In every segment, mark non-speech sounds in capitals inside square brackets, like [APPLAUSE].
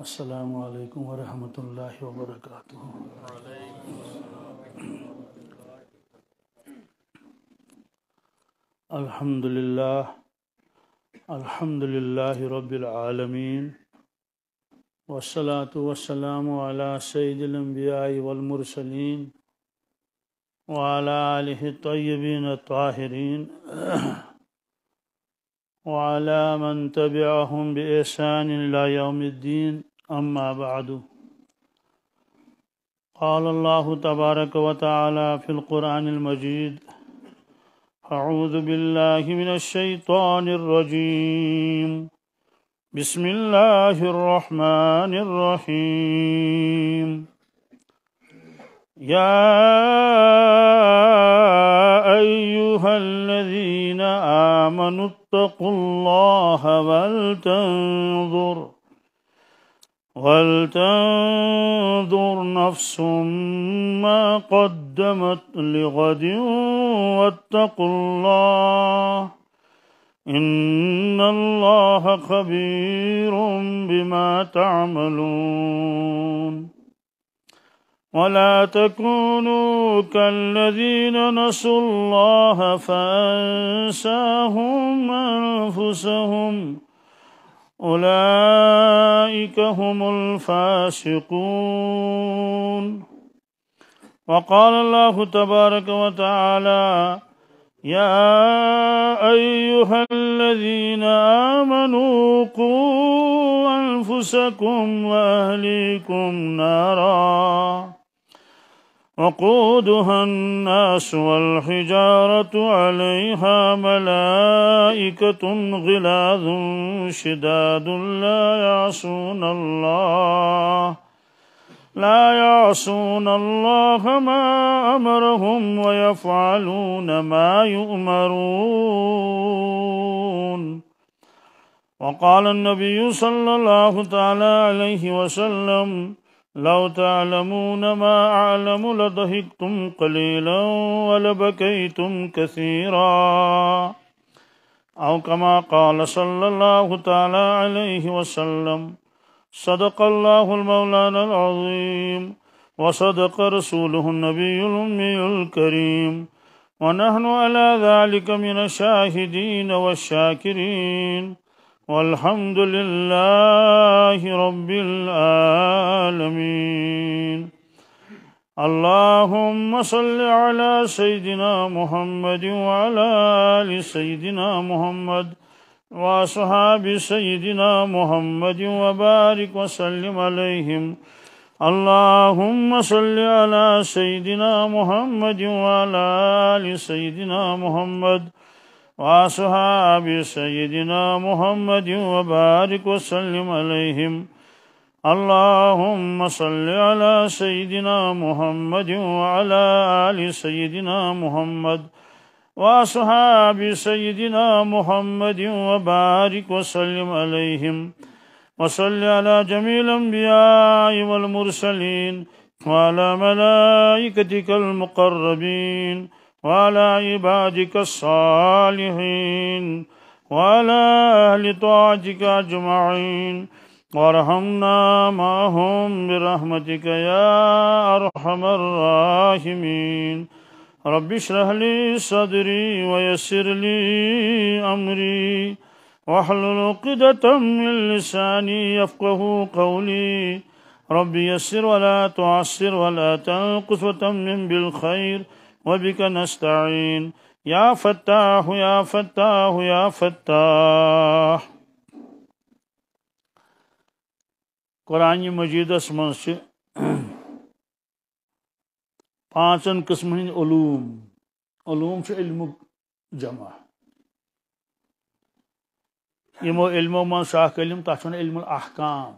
السلام علیکم ورحمۃ اللہ وبرکاتہ الحمد للہ الحمد للہ رب العالمین والصلاة والسلام على و علیہ سعید وعلی ولمر سلیم طاہرین وعلى من تبعهم بإحسان إلى يوم الدين أما بعد قال الله تبارك وتعالى في القرآن المجيد أعوذ بالله من الشيطان الرجيم بسم الله الرحمن الرحيم يا أيها الذين آمنوا اتقوا الله ولتنظر ولتنظر نفس ما قدمت لغد واتقوا الله إن الله خبير بما تعملون ولا تكونوا كالذين نسوا الله فأنساهم أنفسهم أولئك هم الفاسقون وقال الله تبارك وتعالى يا أيها الذين آمنوا قوا أنفسكم وأهليكم نارا وقودها الناس والحجارة عليها ملائكة غلاظ شداد لا يعصون الله لا يعصون الله ما أمرهم ويفعلون ما يؤمرون وقال النبي صلى الله تعالى عليه وسلم لو تعلمون ما أعلم لضحكتم قليلا ولبكيتم كثيرا أو كما قال صلى الله تعالى عليه وسلم صدق الله المولانا العظيم وصدق رسوله النبي الأمي الكريم ونحن على ذلك من الشاهدين والشاكرين والحمد لله رب العالمين اللهم صل على سيدنا محمد وعلى آل سيدنا محمد وأصحاب سيدنا محمد وبارك وسلم عليهم اللهم صل على سيدنا محمد وعلى آل سيدنا محمد وأصحاب سيدنا محمد وبارك وسلم عليهم اللهم صل على سيدنا محمد وعلى آل سيدنا محمد وأصحاب سيدنا محمد وبارك وسلم عليهم وصل على جميع الأنبياء والمرسلين وعلى ملائكتك المقربين وعلى عبادك الصالحين وعلى أهل طاعتك أجمعين وارحمنا معهم برحمتك يا أرحم الراحمين رب اشرح لي صدري ويسر لي أمري واحلل عقدة من لساني يفقه قولي رب يسر ولا تعسر ولا تنقص وتمم بالخير وبک نستعین یا وبقہ ن ف ہو ف ہویا فر مجد پانچن قسم ہند علوم علوم علم جمع علمو مزھ اخم تن علم الاحکام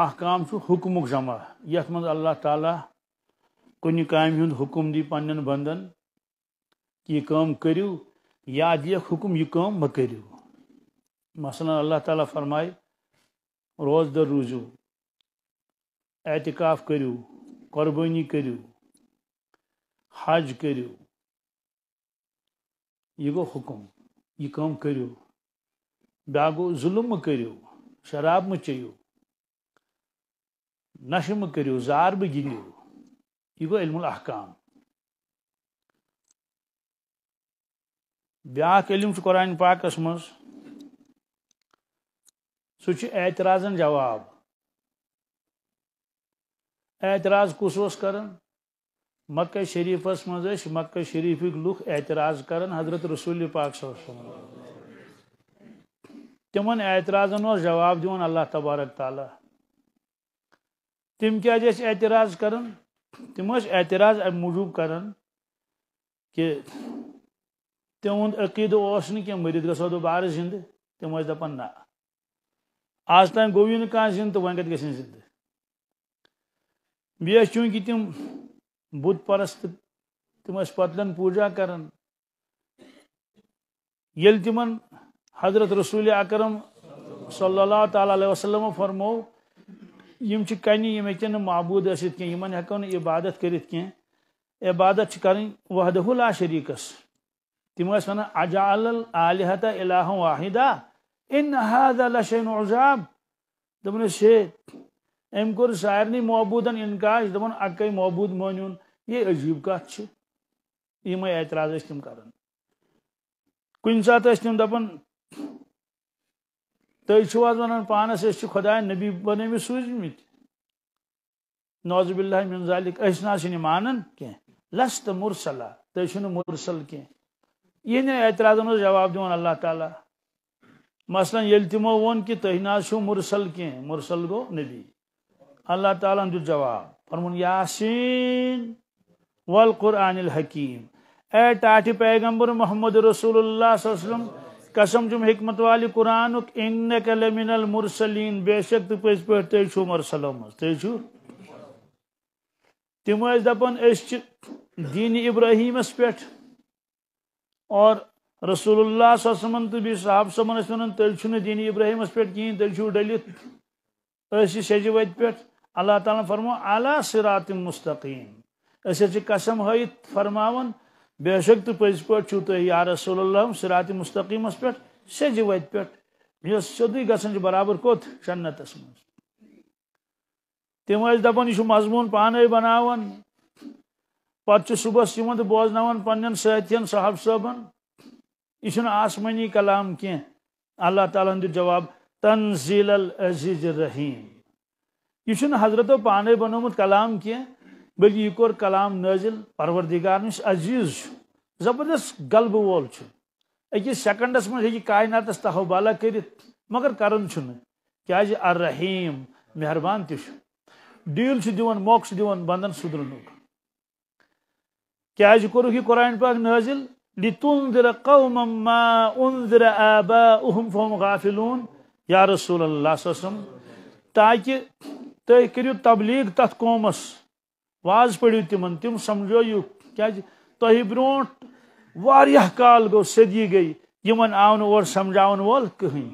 الحام اخمک جمع یت من اللہ تعالی کُنہِ کامہِ ہُنٛد حُکُم دی پنٛنٮ۪ن بنٛدَن کہِ یہِ کٲم کٔرِو یا دِیَکھ حُکُم یہِ کٲم مہٕ کٔرِو مثلاً اللہ تعالیٰ فرمایہِ روز دَر روٗزِو اعتکاف کٔرِو قۄربٲنی کٔرِو حج کٔرِو یہِ گوٚو حُکُم یہِ کٲم کٔرِو بیٛاکھ گوٚو ظُلُم مہٕ کٔرِو شراب مہٕ چیٚیِو نَشہٕ مہٕ کٔرِو زار مہٕ گِنٛدِو یہ گو علم احم باق علم قران پاک جواب اعتراض کس اس کر مکہ شریفس مز مکہ شریفک لوگ اعتراض کر حضرت رسول پاک صاحب تمہ اعتراض جواب دون اللہ تبارک تعالی تم کیا اعتراض کرن تم اعتراض امہ موجوب کہ تہد عقیدہ اس مت گھو دوبارہ زند تم دپان نز تان گوی نند وتہ گا زندہ چونکہ تم بت پرست تم پتلن پوجا یل حضرت رسول اکرم صلی اللہ تعالی وسلم فرمو یم چھ کنی یم ہیکن معبود ٲسِتھ کینٛہہ یمن ہیکو نہٕ عبادت کٔرِتھ کینٛہہ عبادت چھِ کرٕنۍ وحدہ لا شریٖکس تِم ٲسۍ ونان اجال العلحتہ الہ واحدا ان حاض لشن عزاب دوٚپُن ٲسۍ ہے أمۍ کوٚر سارنٕے معبوٗدن انکاش دوٚپُن اکٕے معبوٗد مٲنِن یہِ عجیٖب کتھ چھِ یِمے اعتراض ٲسۍ تِم کران کُنہِ ساتہٕ ٲسۍ تِم دپان أسۍ چھِ خدا نبی بن نوزب اللہ منظال مانا کی تُہۍ تو نہٕ تھی مرسل کن یہ اوس جواب اللہ تعالیٰ مثلاً یل تمو کہِ تھی نہ مرسل کی مرسل گو نبی اللہ تعالیٰ دیُت جواب یاسین یاسیٖن کور عانل حکیم اے ٹاٹ پیغمبر محمد رسول اللہ وسلم قسم جم حکمت والی قرآن اِنَّكَ لَمِنَ الْمُرْسَلِينَ بے شک تو پیس پہ تے چھو مرسلوں مز تے چھو تیمو ایز دپن اس چھ دین ابراہیم اس پیٹ اور رسول اللہ صلی اللہ علیہ وسلم تو بھی صحاب سمن اس پیٹ تے چھو دین ابراہیم اس پیٹ کین تے چھو ڈلیت ایسی سیجی وید پیٹ اللہ تعالیٰ فرمو علی صراط مستقیم ایسی چھ قسم ہوئی فرماون ایسی بے شک تو پز پاو تار صحمہ سراط مستقیمس پیج وت پہ یہ برابر کت کوتس من تم دپان یہ مضمون پانے بنان پتہ چھ صحیح بوزن پن س صاحب صبن یہ آسمانی کلام کی اللہ تعالیٰ ہن جواب تنزیل العزیز الرحیم یہ حضرت پانے بنوت کلام کی بلکہ یہ کور کلام نازل پروردگار نش عزیز زبردست غلب وول اکس سیکنڈس من ہی کائنات تہو بالا کر مگر کرن چھ کیاز جی الرحیم مہربان تش ڈیل سے دون موقع دون بندن سدرن کیاز جی کور یہ قرآن پاک نازل لتنذر قوما ما انذر آباؤهم فهم غافلون یا رسول اللہ صلی اللہ علیہ وسلم تاکہ تہ کریو تبلیغ تت قومس واض پ تم تمج تہ برو کال گو صدی گئی آو اور سمجھا وول کہیں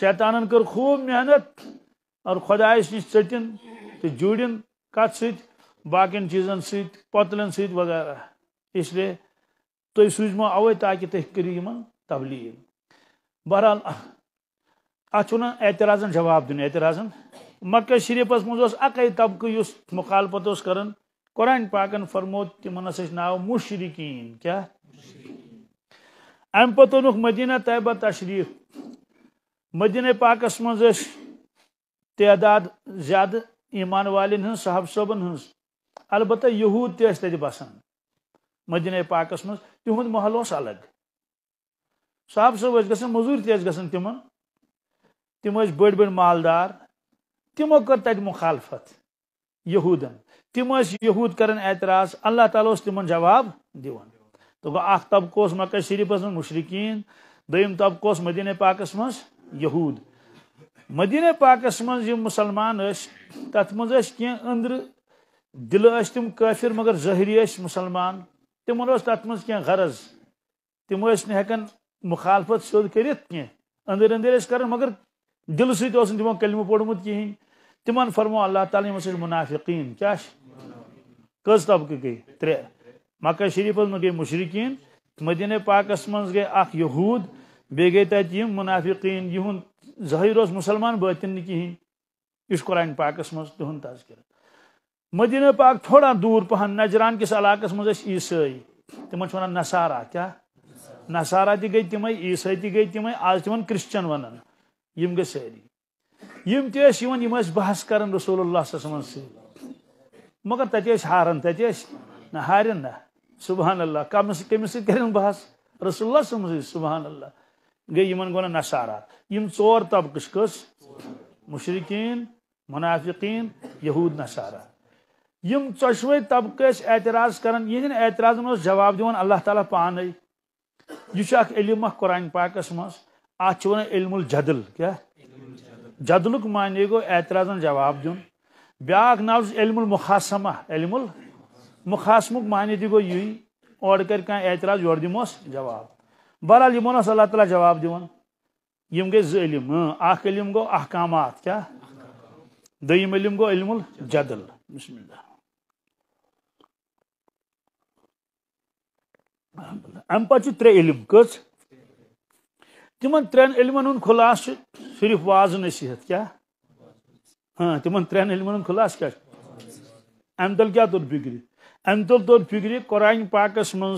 شیطانن کر خوب محنت اور خدائس نش چٹن تو جوڑ کت باقین چیزن پتلن ست وغیرہ اس لیے تھی سوزمو اوے تاکہ تھی کرو تبلیغ بہرحال اعتراضن جواب دن اعتراضن مکہ شریف اکی طبقہ اس مخالفت اس کران قرآن پاکن فرموت تمن ناو مشرقین کیا ام پتہ اونک مدینہ طیبہ تشریف مدینہ پاک مز تعداد زیادہ ایمان ہن صحب صبن ہن البتہ یہود بسان مدینہ تہد محل الگ صحب صبر مزور تک تم تم بڑ بڑ مالدار تمو کر مخالفت یہود تم یہود کرن اعتراض اللہ تعالیٰ تمن جواب دون تو گو اخ طبقہ مکہ شریفس من مشرقین دم طبقہ اس مدینہ پاک یہود مدینہ من مسلمان تت تم کی دل تم کافر مگر ظہری مسلمان تت مز کی غرض تم یس مخالفت سیود کرت کی اندر یس کر مگر دل سو کلمہ پوڑمت کہین تمن فرمو اللہ تعالی مسجد منافقین کیا کس طبقہ گئی ترے مکہ شریف من گئی مشرقین مدینہ پاک من گئی اخود بی منافقین یہون ظاہر روز مسلمان واطن ہیں اس قرآن پاک منہ تذکر مدینہ پاک تھوڑا دور پہن نجران کس علاقہ مز عیسائی چھونا نسارہ کیا نسارا تی تم عیسائی تھی گئی تم آج تم کرسچن ونن ونان سہری یم تیس یون یم اس بحث کرن رسول اللہ صلی اللہ علیہ وسلم سے مگر تتیش ہارن تتیش نہ ہارن نہ سبحان اللہ کم سے کم سے کرن بحث رسول اللہ صلی اللہ علیہ وسلم سبحان اللہ گئی یمن گونا نصارا یم چور تب کس کس مشرکین منافقین یہود نصارا یم چشوی کس اعتراض کرن یہ اعتراض میں جواب دیون اللہ تعالیٰ پانے یہ علم قرآن پاکس مز ات علم الجدل کیا جدلک معنی گو اعتراضن جواب دن بیاکھ نا علم المخاسمہ علم المقاسمک معنہے تی اور کر اعتراض یور دموس جواب بہرحال اللہ تعالیٰ جواب علم گئی ہاں، علم گو احکامات کیا دم علم علم الجدل بسم اللہ ام امپت تر علم کچھ تمن ترین علم ہند خلاص صرف واض نصیحت کیا ہاں تم علمن علم خلاص کیا ام تل کیا تر فکر ام تل تر فکر قرآن پاکس من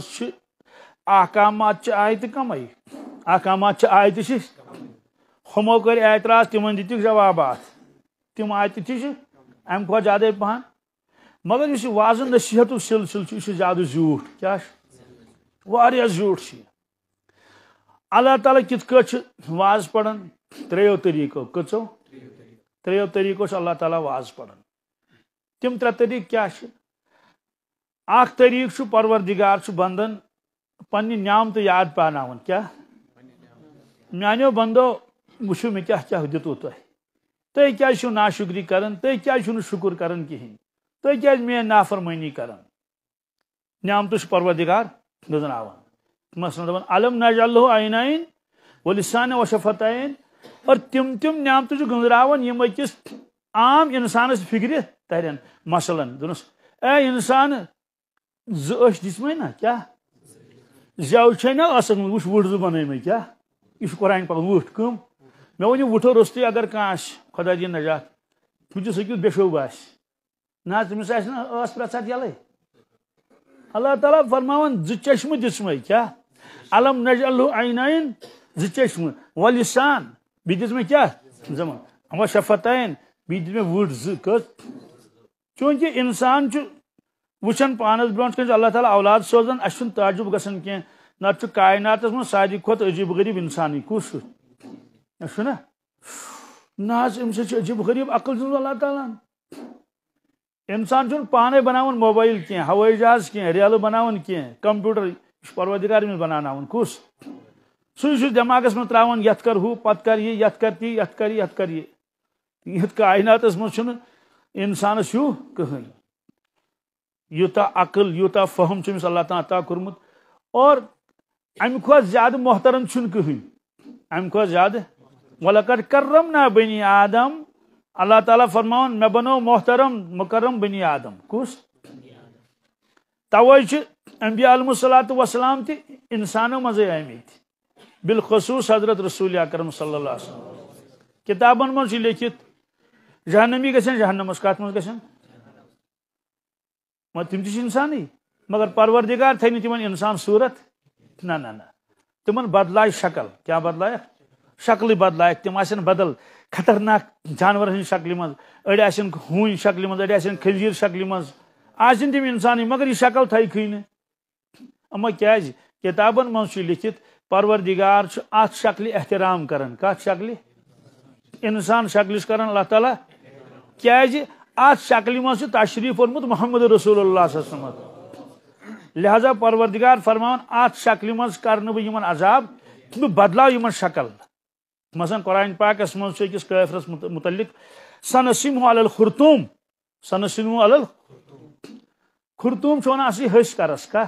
احکامات کم احمامات آئے آیت ہمو کر اعتراض تمن دت جوابات تم آئے تھی ام زیادہ پہن مگر اس واضح نصیحت سلسلہ یہ زیادہ زیوٹ کیا زیوٹ اللہ تعالیٰ کت کچھ واز پڑھن تریو طریقو کچو تریو طریقو سے اللہ تعالیٰ واز پڑھن تم ترے طریق کیا چھے آخ طریق چھو پروردگار چھو بندن پنی نیام تو یاد پاناون کیا میانیو بندو وشو میں کیا کیا دیتو تو ہے تو کیا چھو ناشکری کرن تو کیا چھو شکر کرن کی ہی تو کیا میں نافرمانی کرن نیام تو چھو پروردگار دزن آون مثلا دپان علم ناج اللہ مثلاً دلم نج السانہ وشفت اور تم تم نعمت جو گنزراون یم اکس عام انسان اس فکر ترین مثلا دس اے انسان زش دسمے نا کیا چھنا زوچ نا غصہ مجھے وھٹ زن کی قرآن مے ونی وٹو رستی اگر کاش خدا دی جی نجات سکیو بے شو باش نا تمس اس پرسات یلے اللہ تعالی فرماون ز فرما دسمے کیا علم نجعله عینین زی چشم و لسان بی دیز میں کیا زمان اما شفتائن بی دیز میں ورد زی چونکہ انسان چو وچن پانس برانس کنچ اللہ تعالی اولاد سوزن اشن تاجب گسن کین نا چو کائنات اس من سادی خود عجیب غریب انسانی کس نا نا ناز امسا چو عجیب غریب عقل زی اللہ تعالی انسان چون پانے بناون موبائل کیا ہوئی جاز کیا ریالو بناون کیا کمپیوٹر یہ پرور دار امس بنانا کس سماغس من تراون یت کر ہو پت کر یہ یت کر تی یت کر یہ کر یہ یت کائنات مجھانس ہوں کہ یوتا عقل یوتا فہم مس اللہ تعالیٰ کرمت اور امہ زیادہ محترم چھن چھینی امہ زیادہ ولا کر کرم نا بن آدم اللہ تعالیٰ فرماؤن مے بنو محترم مکرم بنی آدم کس توجہ انبیاء عم الصلات وسلام انسانوں مزے آمت بالخصوص حضرت رسول اکرم صلی اللہ علیہ وسلم کتابن منچ لکھت جہنمی گا جہنمس کت منگو تم انسانی مگر پروردگار تھے نمن اورت نہ ن تم بدلائے شکل کیا بدلائق شکلیں بدل تم بدل خطرناک جانور ہند شکلہ مڑ ہون مز شکلہ مزہ آجیر شکلہ مز آجن تم انسانی مگر یہ شکل تھائی کھینے اما کیاز کتابن من چھ لکھت پروردگار چھ ات شکل احترام کرن کت شکل انسان شکلش کرن اللہ تعالی کیاز ات شکل من چھ تشریف ورمت محمد رسول اللہ صلی اللہ علیہ وسلم لہذا پروردگار فرمان ات شکل من کرن بہ یمن عذاب بہ بدلاو یمن شکل مثلا قرآن پاکس من چھ کس کافرس متعلق سنسمو علی الخرطوم سنسمو علی الخرطوم خرطوم چھونا اسی ہش کرس کا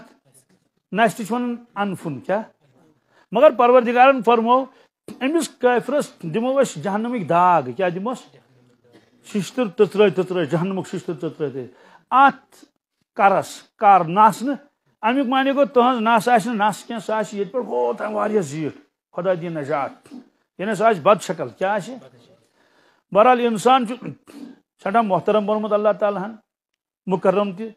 نشت ون انفن کیا مگر پروردگارن فرمو امس کافرس دمو اس جہنمک داغ کیا دموس ششتر تتر تتر جہنمک ششتر تتر تتر ات کرس کر ناسن امیک معنی گو تہذ نس آس نس کی سہ آس یہ پہ ہوتان واریاہ زیٹ خدا دی نجات یعنی سہ آس بد شکل کیا آس بہرحال انسان سٹھا محترم بنمت اللہ تعالیٰ ہن مکرم تہ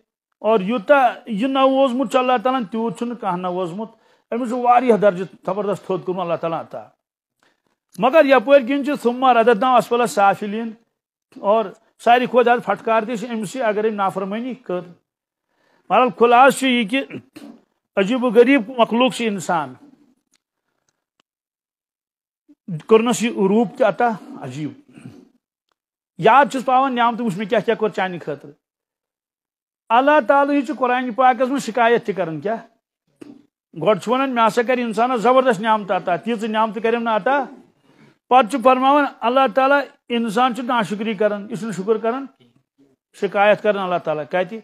اور یوتا یہ نوزمت اللہ تعالیٰ تیوتھ كہ نوزمت امس ویسے درجہ زبردست تھو گوت اللہ تعالیٰ عطا مگر یپر كن ثم مہ ردت نام اسلہ صافلین اور ساری کو زیادہ پھٹکار تہشی امس اگر نافرمانی کر مرب خلاص یہ کہ عجیب و غریب مخلوق سے انسان کورنس یہ روپ تہ عطا عجیب یاد چھ پا نام میں کیا کیا کو چانہ خطر اللہ تعالیٰ چھ قرآن پاکس من شکایت تھی کرن کیا گوڑ چھو ونن میں آسا کر انسانا زبردست نعمت آتا تیز نعمت کریم نہ آتا پت چھ فرماون اللہ تعالیٰ انسان چھ ناشکری کرن اس نے شکر کرن شکایت کرن اللہ تعالیٰ کہتی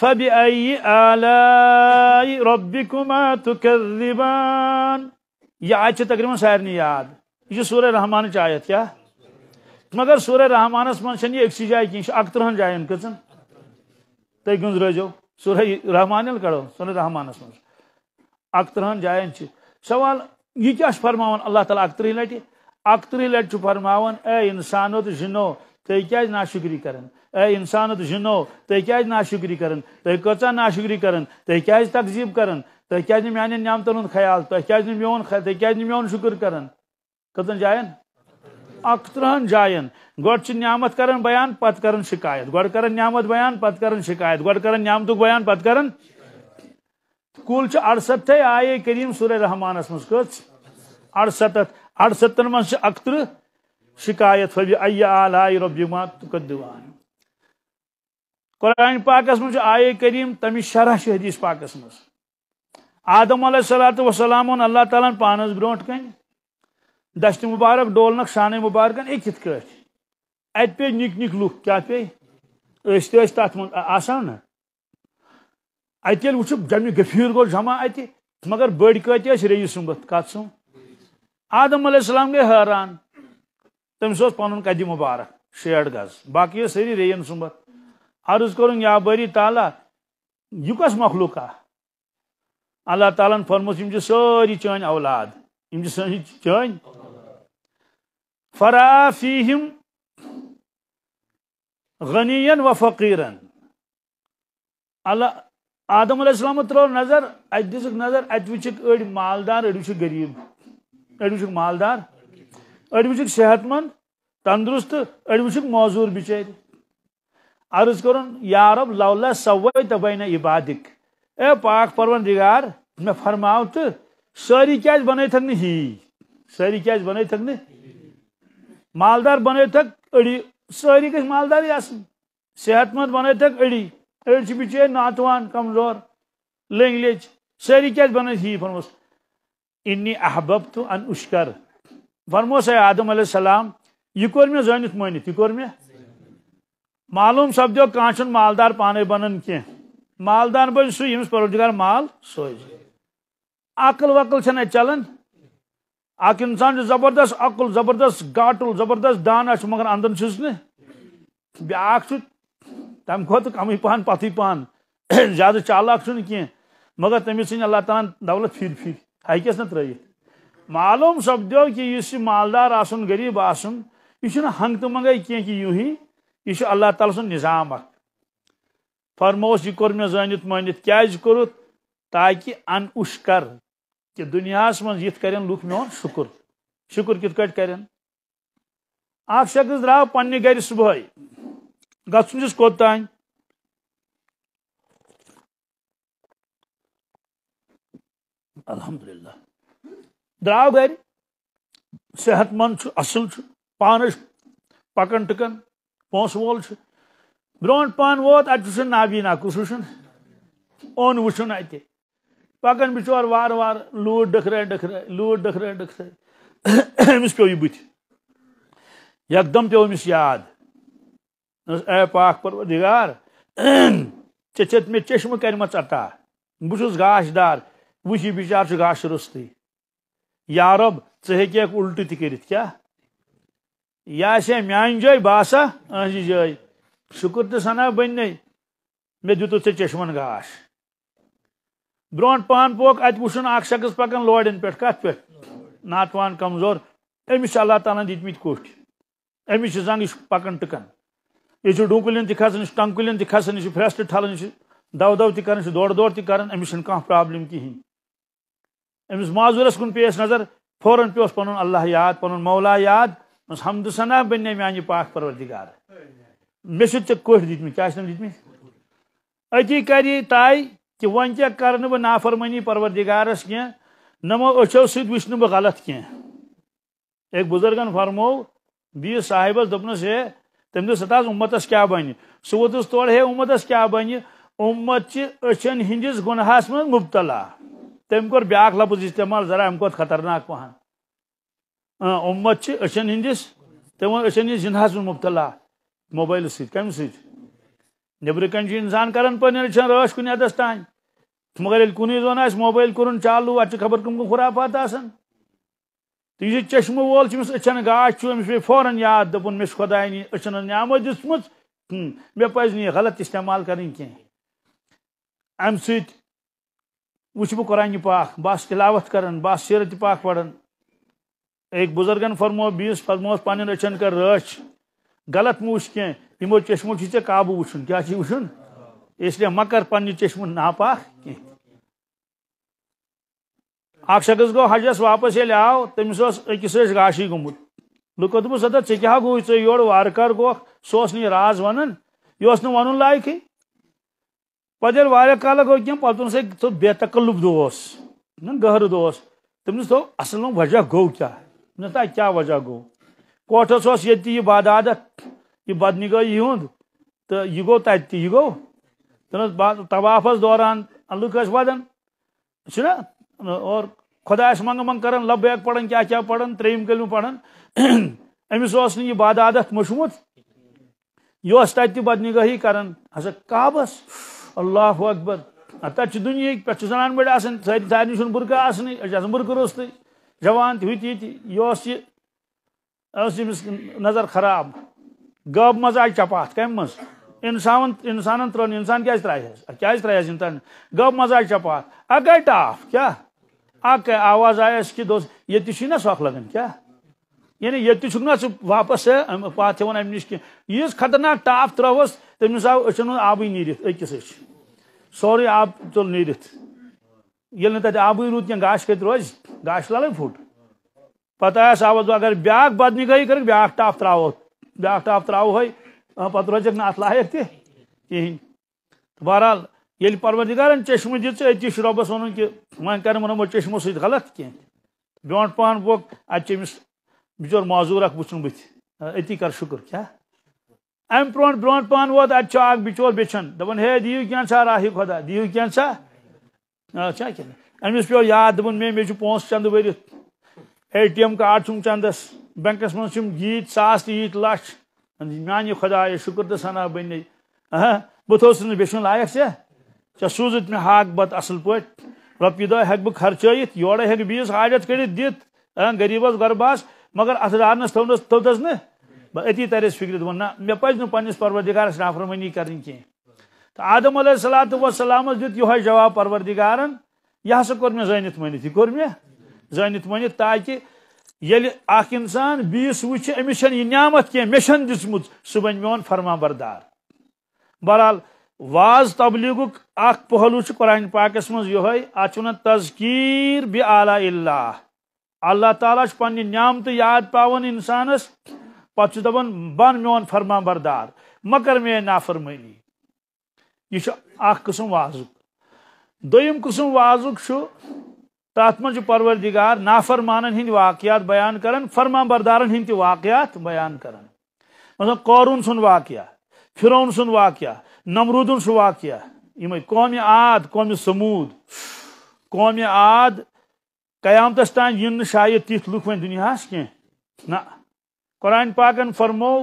فَبِأَيِّ آلَاءِ رَبِّكُمَا تُكَذِّبَانِ یہ آیت چھے تقریبا سارنی یاد یہ سورہ رحمان چھ آیت کیا مگر سورہ رحمانس من چھن یہ ایک سی جائے کی اکترہن جائے ان کسن تھی گزروزیو صحیح رحمان کڑو سر رحمانہ من اکتن جائن سوال یہ کیا فرمان اللہ تعالی اکتہ لٹہ اکتہ لٹ فرما اے اشانت جنوب تھی نا شکری کر اے انسانت جنو تھی نا شکری کر تھی ناشکری کریں کیقزیب کر تاز نیو میمتن خیال میون تاز نیو میون نیو مکر کرتن جائن اکترہن جائن گوڑ چھ نیامت کرن بیان پت کرن شکایت گوڑ کرن نیامت بیان پت کرن شکایت گوڑ کرن نیامتک بیان پت کرن کول چھ ارسط تھے آئے کریم سورہ رحمان اسم اس کچھ ارسط ارسطح من چھ اکتر شکایت فبی ای آلائی ربی ما تکدوان قرآن پاک اسم چھ آئے کریم تمی شرح شہدیس پاک اسم آدم علیہ السلام اللہ تعالیٰ پانس برونٹ کہیں دشت مبارک مبارکن ایک شانہ مبارکن ات پہ نک نک لہ پہ وچھ جمی گفیر گو جمع مگر بڑی اس ریس سمبت کت سن آدم علیہ السلام حیران تم تمس پن قد مبارک شیڈ گز باقی سری رین سمبت عرض کورن یا بری تعالی یہ کس مخلوقہ اللہ تعالیٰ ہن پی چین اولاد سی چین فرا فیہم غنیین و فقیرن آدم علیہ السلام ترو نظر ایت دیسک نظر ایت وچک اڑی مالدار اڑی وچک گریب اڑی وچک مالدار اڑی وچک صحت مند تندرست اڑی وچک موزور بچے دی عرض کرن یا رب لولا سووی تبین عبادک اے پاک پروندگار میں فرماؤ تو ساری کیاج بنائی تھنگنی ہی ساری کیاج بنائی تھنگنی ہی مالدار تک اڑی سی گھر مالداری صحت مند بن اڑی اڑ بچے ناتوان کمزور لنگ لچ کیا کی بن فرموس انی احباب تو ان اشکر فرموس ہے آدم علیہ السلام یہ کور میں زنت مانت یہ کور معلوم سپدو کانچن مالدار پانے بنان مالدار بن بہ یمس پار مال سوز عقل وقل چھہ چلان اک انسان زبردست عقل زبردست گاٹل زبردست دانہ مگر ادن چس نا تم کمی پہن پتھ پہن [CLEARS THROAT] زیادہ چالاکہ مگر تمی سن اللہ تعالیٰ دولت پھر پھر ہس نا تریت معلوم کہ اس مالدار آسن آریب ہنگ تو منگا کی ہی یہ اللہ تعالیٰ سن نظام تعالی فرموس یہ کیاز متھ تاکہ ان اشکر کر کہ دنیاس من یت کرن لوک میون شکر شکر کت کٹ کرن آپ شخص درا پنہ گر صبح گھن چھس کوتان الحمدللہ درا گر صحت مند چھ اصل چھ پانش پکن ٹکن پونس وول چھ برون پان ووت اتھ وچھن نابینا کس وچھن اون وچھن اتہ پکان بچور وار وار لوٗٹ ڈکھرے ڈکھرے لوٗٹ ڈکھرے ڈکھرے [COUGHS] أمِس پیٚو یہِ بٕتھِ یکدم پیٚو أمِس یاد دوٚپمَس اے پاک پروردِگار ژےٚ ژےٚ مےٚ چشمہٕ کَرِمَژٕ عطا بہٕ چھُس گاش دار وٕچھ یہِ بِچار چھُ گاشہٕ رُستٕے یارب ژٕ ہیٚکیکھ اُلٹہٕ تہِ کٔرِتھ کیٛاہ یہِ آسہِ ہا میٛانہِ جایہِ بہٕ آسا أہنٛزِ جایہِ شُکُر تہِ سَنا بَنٕے مےٚ دِتُتھ ژےٚ چشمَن گاش برو پان پوک اتن اخ پکن لوڑن پہ کت پہ ناتوان کمزور امس اللہ تعالیٰ دتم امس زنگ یہ پکان ٹکن یہ ڈوکان یہ ٹنگ کلین تسان یہ فریسٹ لے یہ دو دو تراس دور دور کھانا پرابلم کہین امس معذور کن پیس نظر فوراً پیس پن اللہ یاد پن مولا یاد حمد ثنا بنے میان پاک پروردگار کٹ دتم کیا دتم اتی کر تائ کہ ویسے کر نافرمانی پروردگارس کی نمو سی وچ غلط کی ایک بزرگن فرمو بیس صاحبس دپنس ہے تم دتحا امتس کی سہ ووتس تور ہے امتس کی بن اتہ اچھن ہندس گنہس من مبتلا تم کور بیاقاق لفظ استعمال ذرا کو خطرناک پہن امت اچھن ہندس تم اچھن ہندس ذنہس مجھ مبتلا موبائل سی کم سیچ نبرکن جی انسان کر پین رش کن یل کن زون اس موبائل کرن چالو اتر خبر کم تو یہ چشمہ چمس اچھن گاش چمس پی فوراً یعنی دونوں مداعین اچھن دسمت مے پہ یہ غلط استعمال کریں سیت وچھ بہ قرآن جی پاک تلاوت کرن باس سیرت پاک پڑھن ایک بزرگن فرمو بیس پنن اچھن کر رش غلط موش کی تمو چشمو چی ٹھیک قابو وچھن کیا چی وچھن اس لیے مکر پنی چشم ناپاک کی اکھ شخص گو حجس واپس یل آو تمس اکس گاشی گومت لوکو دمس ادا چی کیا گو چی یور وارکر گو سوس نی راز ونن یوس نو ونن لائک پدل وار کال گو کیم پتن سے تو بے تکلف دوس نن گہر دوس تمس تو اصل وجہ گو کیا نتا کیا وجہ گو کوٹھ سوس یتی بادادت یہ بد نگہی ہند تو یہ گو تت یہ گو توافس دوران لک ودان اور خدا منگ منگ کر لبیک پڑھن کیا کیا پڑھن تریم کلم پڑھن [CLEARS THROAT] امس اس یہ باد عادت مشمت یہ اس تت بد نگہی کران ہسا کعبس اللہ اکبر تر دنیا پہ زنان بڑی سارے سن برقہ آسان آن برقع روستے جوان تھی ہوتی یہ نظر خراب گب مز آئی چپات کم مز انسان انسان ترون انسان کیا ترائے ہے کیا ترائے ہے انسان گب مز آئی چپات اگر ٹاف کیا اکے آواز آئے اس کی دوست یہ تیشی نا سوخ لگن کیا یعنی یہ تیشی نا سو واپس ہے پاتھے ہونا امنیش کی یہ خطرناک ٹاف تروس تو انسان آئے اچھنو آب ہی نیرت ایک کسی چھ سوری آب تل نیرت یہ لنتا ہے آب ہی روت کیا گاش کے تروز گاش لالے پھوٹ پتہ ہے ساوز اگر بیاک بدنی گئی کر بیاک ٹاف ترہوس بیاکھ ٹاپ تراو تراوہے پتہ روزک نہ ات لایق تہ کہین بہرحال یل پروردگارن چشمہ دت اتش ربس ون کہ ون کر من چشمو سید غلط کی برونٹ پان ووک اتہ چمس بچور معذور اخ وچن بت اتی کر شکر کیا ام برونٹ برونٹ پان ووت اتہ اخ بچور بچن دپن ہے دیو کین سا راہی خدا دیو کین سا اچھا کیا امس پیو یاد دپن مے مے چھ پونس چند بھرت اے ٹی ایم کارڈ چھم چندس بینکس مجھے یت ساس تیت لچھ میانے خدا شکر تو سنا بنے بہت بیچن لائق چھ ھے سوزت ہاک بت اصل پایا روپیے دہ ہیک بہت خرچی یورے ہیکھ بیس حاجت کڑت دت غریبس غرباس مگر اتھارنس تھوتس اتی ترس فکر دہ پہ پنس پروردگارس نافرمنی کریں کی آدم علیہ السلام سلام دہ جواب پروردگارن یہ ہسا مے زنت منت یہ منت تاکہ یل اخ انسان بیس وچ امیشن نعمت کی مشن دسمت سبن میون فرما بردار برال واز تبلیغ اخ پہلو چھ قرآن پاک اس من یہ اچن تذکیر بی اعلی اللہ اللہ تعالی چھ پن نعمت یاد پاون انسانس پچھ دبن بن میون فرما بردار مگر می نافرمانی یہ چھ اخ قسم وازک دویم قسم وازک چھ تاتمن جو پروردگار نافرمان ہند واقعات بیان کرن فرما بردار ہند واقعات بیان کرن مثلا قورون سن واقعہ فیرون سن واقعہ نمرودن سن واقعہ قوم آد عاد سمود قوم عاد قیامتس تان ین شاید تیت تھی لوگ دنیا کی قرآن پاکن فرمو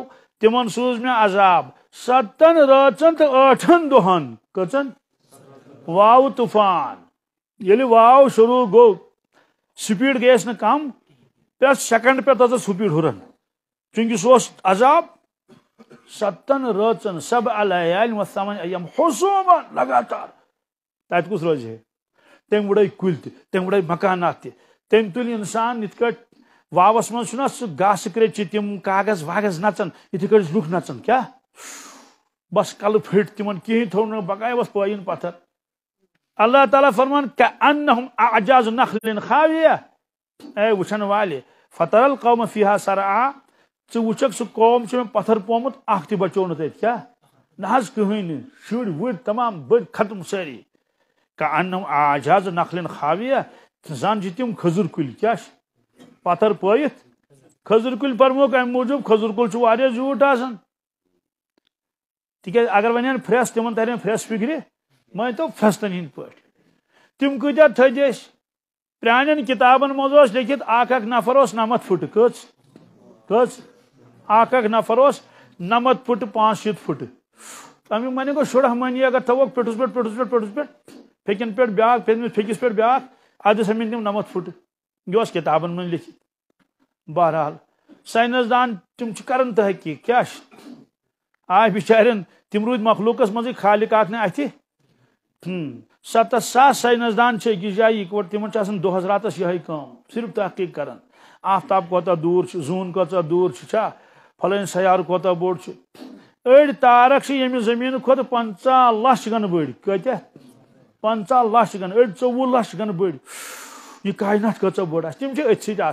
تم سوز میں عذاب ستن راچن تو اٹھن دہن کچن واو طوفان یل و شروع گو سپیڈ گئی نا کم پیس سکنڈ پہ دس سپیڈ ہر چونکہ سذاب ستن رب الم حسو لگاتار تت کس روزہ تم گئے تے تم گڑے مکانات تم تل انسان یا سہ گاس کرے چیتم کاغذ واغذ نچان نچان کیس کلو پہین تک بکاس فائین پتھر اللہ تعالیٰ فرمان کہ انہم اعجاز نخل خاویہ اے وچن والے فطر القوم فیہا سرعا چو وچک سو قوم چو میں پتھر پومت آختی بچو نتے کیا نحس کی ہوئی نہیں شوڑ ویڈ تمام بڑ ختم سیری کہ انہم اعجاز نخل خاویہ ہے تنسان جیتی ہم خضر کل کیاش پتھر پویت خضر کل پر موک ہے موجب خضر کل چواری زیوٹ آسن اگر وہ نہیں فریس تیمان تہرین فریس پکری ہے تو پھستن ہند پہ تم کتیا تھد پران کتاب مز اخ نفر اس نمت پھٹ اخ نفر اس نمت فٹ پانچ فٹ پھٹ من گو شرہ منی اگر تک پہ پوٹھس پہ پھیک پہ بیا پھ پھکس پے بایا عمین تم نمت فٹ یہ کتابن لکھت بہرحال سائنس دان تم تمان تحقیق کیا بچارن تم رود مخلوقس من خالہ اتھ ستھ ساس سائنس دان اکس جائیں اکوٹے تم دہس راتس یہ صرف تحقیق کران آفتاب کوتہ دور زون کا دور چھا فلحہ سیار بوڑ کوت بوڑھ تارکی زمینہ کہ پنچہ لچ گھ بڑ کت پنچہ لچ گھڑ ووہ لچھ گھ بڑی یہ کاج نات کہ بڑی تمجھا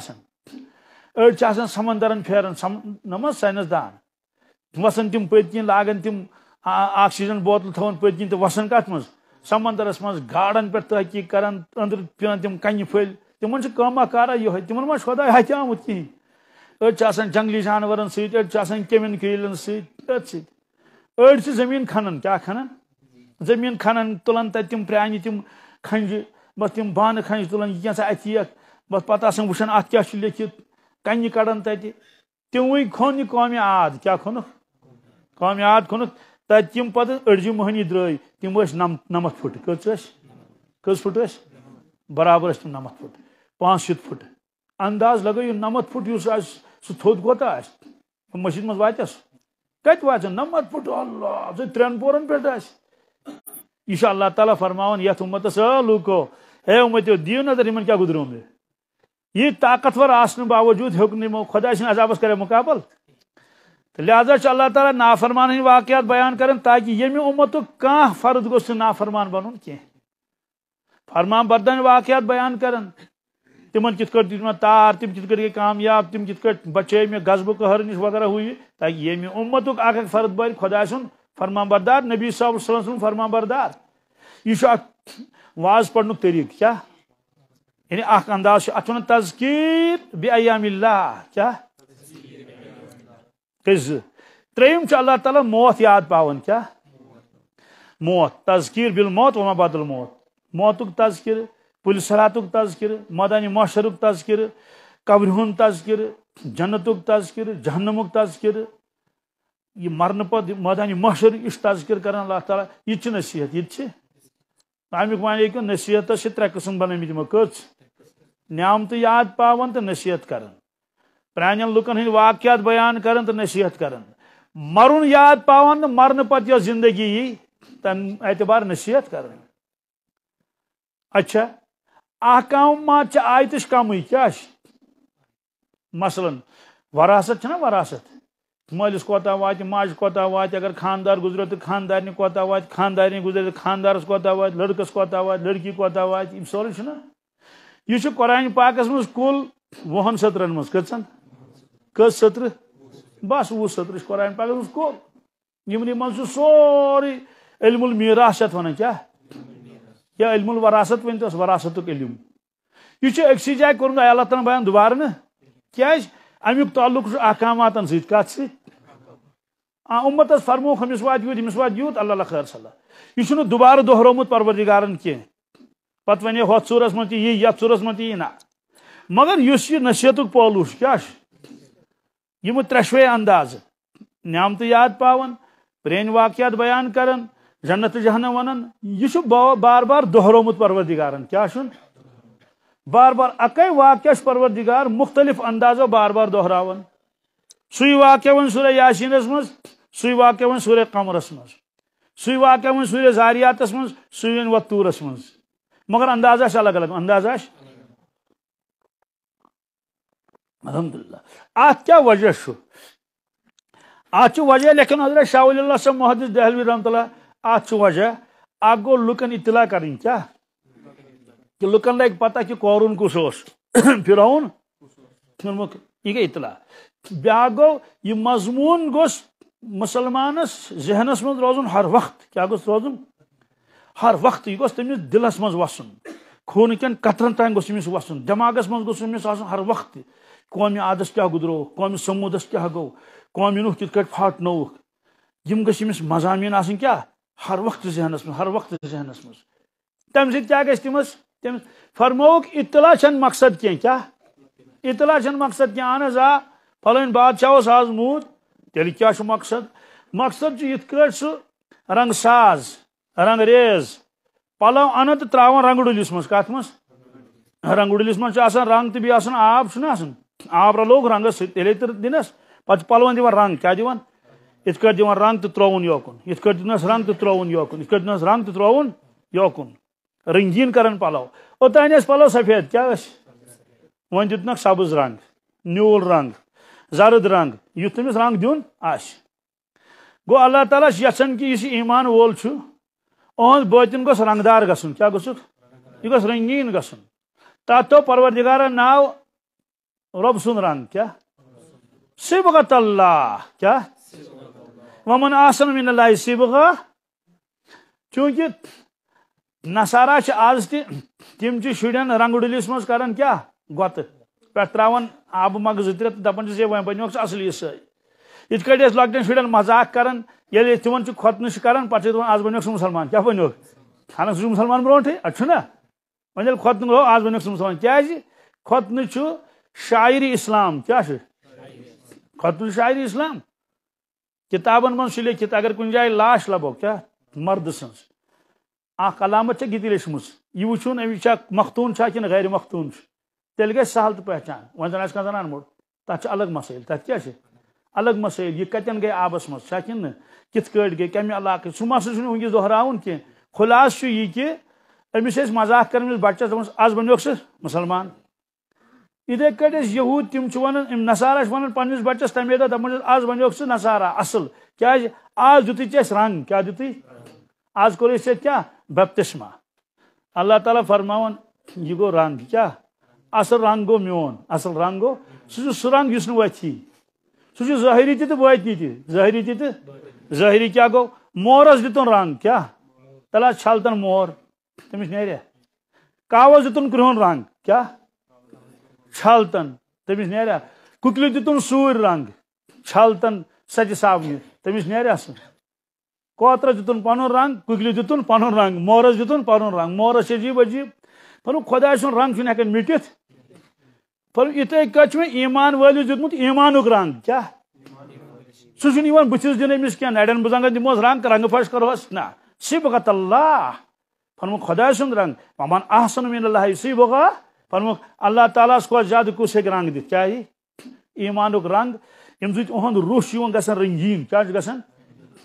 اڑا سمندر پھان سم نم س ساس دان وسن تم پتن لاگا تم آكسن بوتل تھون تھت کن وسان کہ مز سمندرس من گاڑن پہ تحقیق کران اندر پہقیق تم پنہ پھل تمہ کارا یہ ما خدا ہتھ آمت خودا ہتھی جنگلی جانور ستر کمین کیلن سی زمین کھنان کیا کھنان زمین کھنان تلان پرانہ تم کھج بس تم بانہ کھنج تلان یہ کیسا اتیک بس پتہ ات کیا لکھت کنہ کھون یہ قومی قامعاد کیا قومی قامع کھنک تیت پہ اڑجی مہنی درا تم نم نمت پھٹ کر برابر تم نمت پھٹ پانچ شیت پھٹ انداز لگ نمت پھٹ اسود گوتہ مشید مس وا سا کتنا نمت پھٹ اللہ تر پورن پہ یہ اللہ تعالیٰ فرما یتھ امتس لوکو ہے امت دیو نظر ہم گرو میں یہ طاقتور آنے باوجود ہھو نما خدا سزاب کرا مقابل لہذا اللہ تعالیٰ نافرمان ہند واقعات بیان کرن تاکہ یمہ امت کان فرد گوس نافرمان بنون کی فرمان بردن واقعات بیان کت کر کتم تار تم کت کامیاب تم کت بچے میں کتبہ قہر نش وغیرہ ہوئی تاکہ یمہ امت اک فرد بن خدا سن فرمان بردار نبی صاحب علیہ سن فرمان بردار یہ واز پڑھن طریقہ کیا یعنی اخ انداز اتھا تذکیر بی ایام اللہ کیا ز تیم اللہ تعیٰ موت یاد پا کیا موت تذکیر بال موت و بدل موت موت طذکر پلسرات تذکر مودانی مشرک تذکر قبر ہندکر جنت طذکر جہنم تذکر یہ مرنے پتہ مودانی مشر یہ تذکر کران اللہ تعالیٰ یہصیحت یہ نصیحت سے ترے قسم بن کت نیم تو یاد پا تو نصیحت کران پرانین لکن ہند واقعات بیان کرن تو نصیحت کرن مرن یاد پاون مرن پت یس زندگی تم اعتبار نصیحت کرن اچھا کچھ چھ آیتش کم کیا مثلا وراثت چھنا وراثت مالس کوتا وات ماج کوتا وات اگر خاندار گزریو تو خاندار کوتا وات خاندار گزرے تو خاندار کوتا وات لڑکس کوتا وات لڑکی کوتا وات یہ چھنا سوری قرآن وہن سترن شترن مزہ کہ ستر بس وہ ستر قرآن منٛز چھُ سوری علم وَنان شنان کیا علم الوراثت ورس واثت علم یہ جائے کوٚرمُت اللہ تعالیٰ بان دن کی تعلق احکامات سمتس فرموخ ہومس واد یوتس وات اللہ خیر سل یہ دوبار دہروت پروردگارن کی پہ ون ہو سورس منت سورس نہ مگر اس نصیحت پولوش کیا یہ ترشوے انداز نعمت یاد پاون پرین واقعات بیان کرن جنت جہنم ونن یہ بار بار دہرومت پروردگارن کیا شن بار بار اکی واقعہ پروردگار مختلف اندازو بار بار دہرا سی واقعہ سورہ یاسینس مز واقعہ سورہ قمرس من سی واقعہ ون سورہ زاریاتس من سی وطورس مز مگر اندازہ الگ الگ اندازہ الحمد للہ اعت کیف وجہ شو اعت شو وجه لكن حضر شاء الله سم محدث ده الوی رحمت الله اعت شو وجه اعت قول لکن اطلاع کرن كيف کہ لکن لائک پتا کی قورن کو سوش پھر آن پھر مک یہ کہ اطلاع بیا گو یہ مضمون گو مسلمان اس ذہن اس روزن ہر وقت کیا گو اس روزن ہر وقت یہ گو اس تمہیں دل اس مند واسن کھونکین کترن تائیں گو اس مند واسن دماغ اس مند گو ہر وقت قومی عادس کیا گدرو قومی سمودس کیا گو قومی نوح کت کٹ پھاٹ نوک یم گشی مس مزامین آسن کیا ہر وقت ذہن اسمس ہر وقت ذہن اسمس تم زید کیا گشتی مس فرموک اطلاع چند مقصد کیا کیا اطلاع چند مقصد کیا آنے آ پلوین بادشاہ چاوز آز موت تیلی کیا شو مقصد مقصد چو یت کرد سو رنگ ساز رنگ ریز پلو آنے تو تراؤن رنگ دلیس مس کات مس رنگ دلیس مس چاہ سن رنگ تی بھی آسن آب سن آسن آب رل رنگس دنس پہ پلون دن رنگ کیا رنگ ترون یوکن دنس رنگ یوکن تروکن دنس رنگ ترون یوکن رنگین کران پلو اوتانے پلو سفید کیا ویتنکھ سبز رنگ نیول رنگ زرد رنگ یت تمس رنگ آش گو اللہ تعالی یسان کہ اس ایمان وول اہد باطن گوس رنگ دار کیا گوسک یہ گھس رنگین گسن تو پروردار ناو رب سن رہاں کیا سبغت اللہ کیا ومن آسن من اللہ سبغہ چونکہ نصارا چھ آز تی تیم چھ شوڑین رنگ ڈلیس مز کرن کیا گوت پیٹراون آب مگ زدرت دپن چھ زیبویں پنیوکس اصلی سائی یہ کڑی اس لگتے ہیں شوڑین مزاک کرن یا لیے تیمان چھ خوتنش کرن پچھے تیمان آز بنیوکس مسلمان کیا پنیوک خانک سو مسلمان برون تھی اچھو نا منجل خوتن گو آز بنیوکس مسلمان کیا جی خوتنش چھو شاعر اسلام کیا خط الشاعر اسلام کتابن مجھے لیکھت اگر کن جائے لاش لبو کیا مرد سن اخ علامت گتی لچھم یہ وچن مختون کن غیر مختون تیل گھر سہل تو پہچان زنان موڑ تک الگ مسائل تک کیا الگ مسائل یہ کتن گئی آبس مز کن کت کٹ گئی کم علقت سم مسئلے ونکس دہراؤن کی خلاص یہ کہ مذاق کر بچہ دس آز بنی سہ مسلمان تَمے دۄہ دَپان نسارا آز وان ژٕ تمے دہ کیٛازِ آز نسارہ اصل اَسہِ آج کیٛاہ چھ رنگ کیا اَسہِ آج کیٛاہ بپتشما اللہ تعالیٰ فرما یہ گو رنگ کیا اصل رنگ گو چھُ اصل رنگ گو سہ رنگ اس تہِ تہٕ تی تو گوٚو مورَس دِتُن کیا گو تَلہٕ حظ کیا مور کاوَس دِتُن کرٛہُن رنگ کیا چھلتن تمس نیرا کتلو دتن سور رنگ چھلتن سچ صابنہ تمس نیرا کوتر دتن پن رنگ ککلو پن رنگ مورس دتن پن رنگ مورس عجیب عجیب پن خدا سن رنگ چھ ہر اتھے میں ایمان ولس ایمانک رنگ کیا سن بتس دن امس کی اڑین بزنگ دموس رنگ رنگ پھش کروس نا سی اللہ طلحہ خدا سند رنگ سن رنگ من اللہ سی بھگا فرموک اللہ تعالیٰ کس تعالیس رنگ داہ ایمانک رنگ یم سوشن گسن رنگین کیا گسن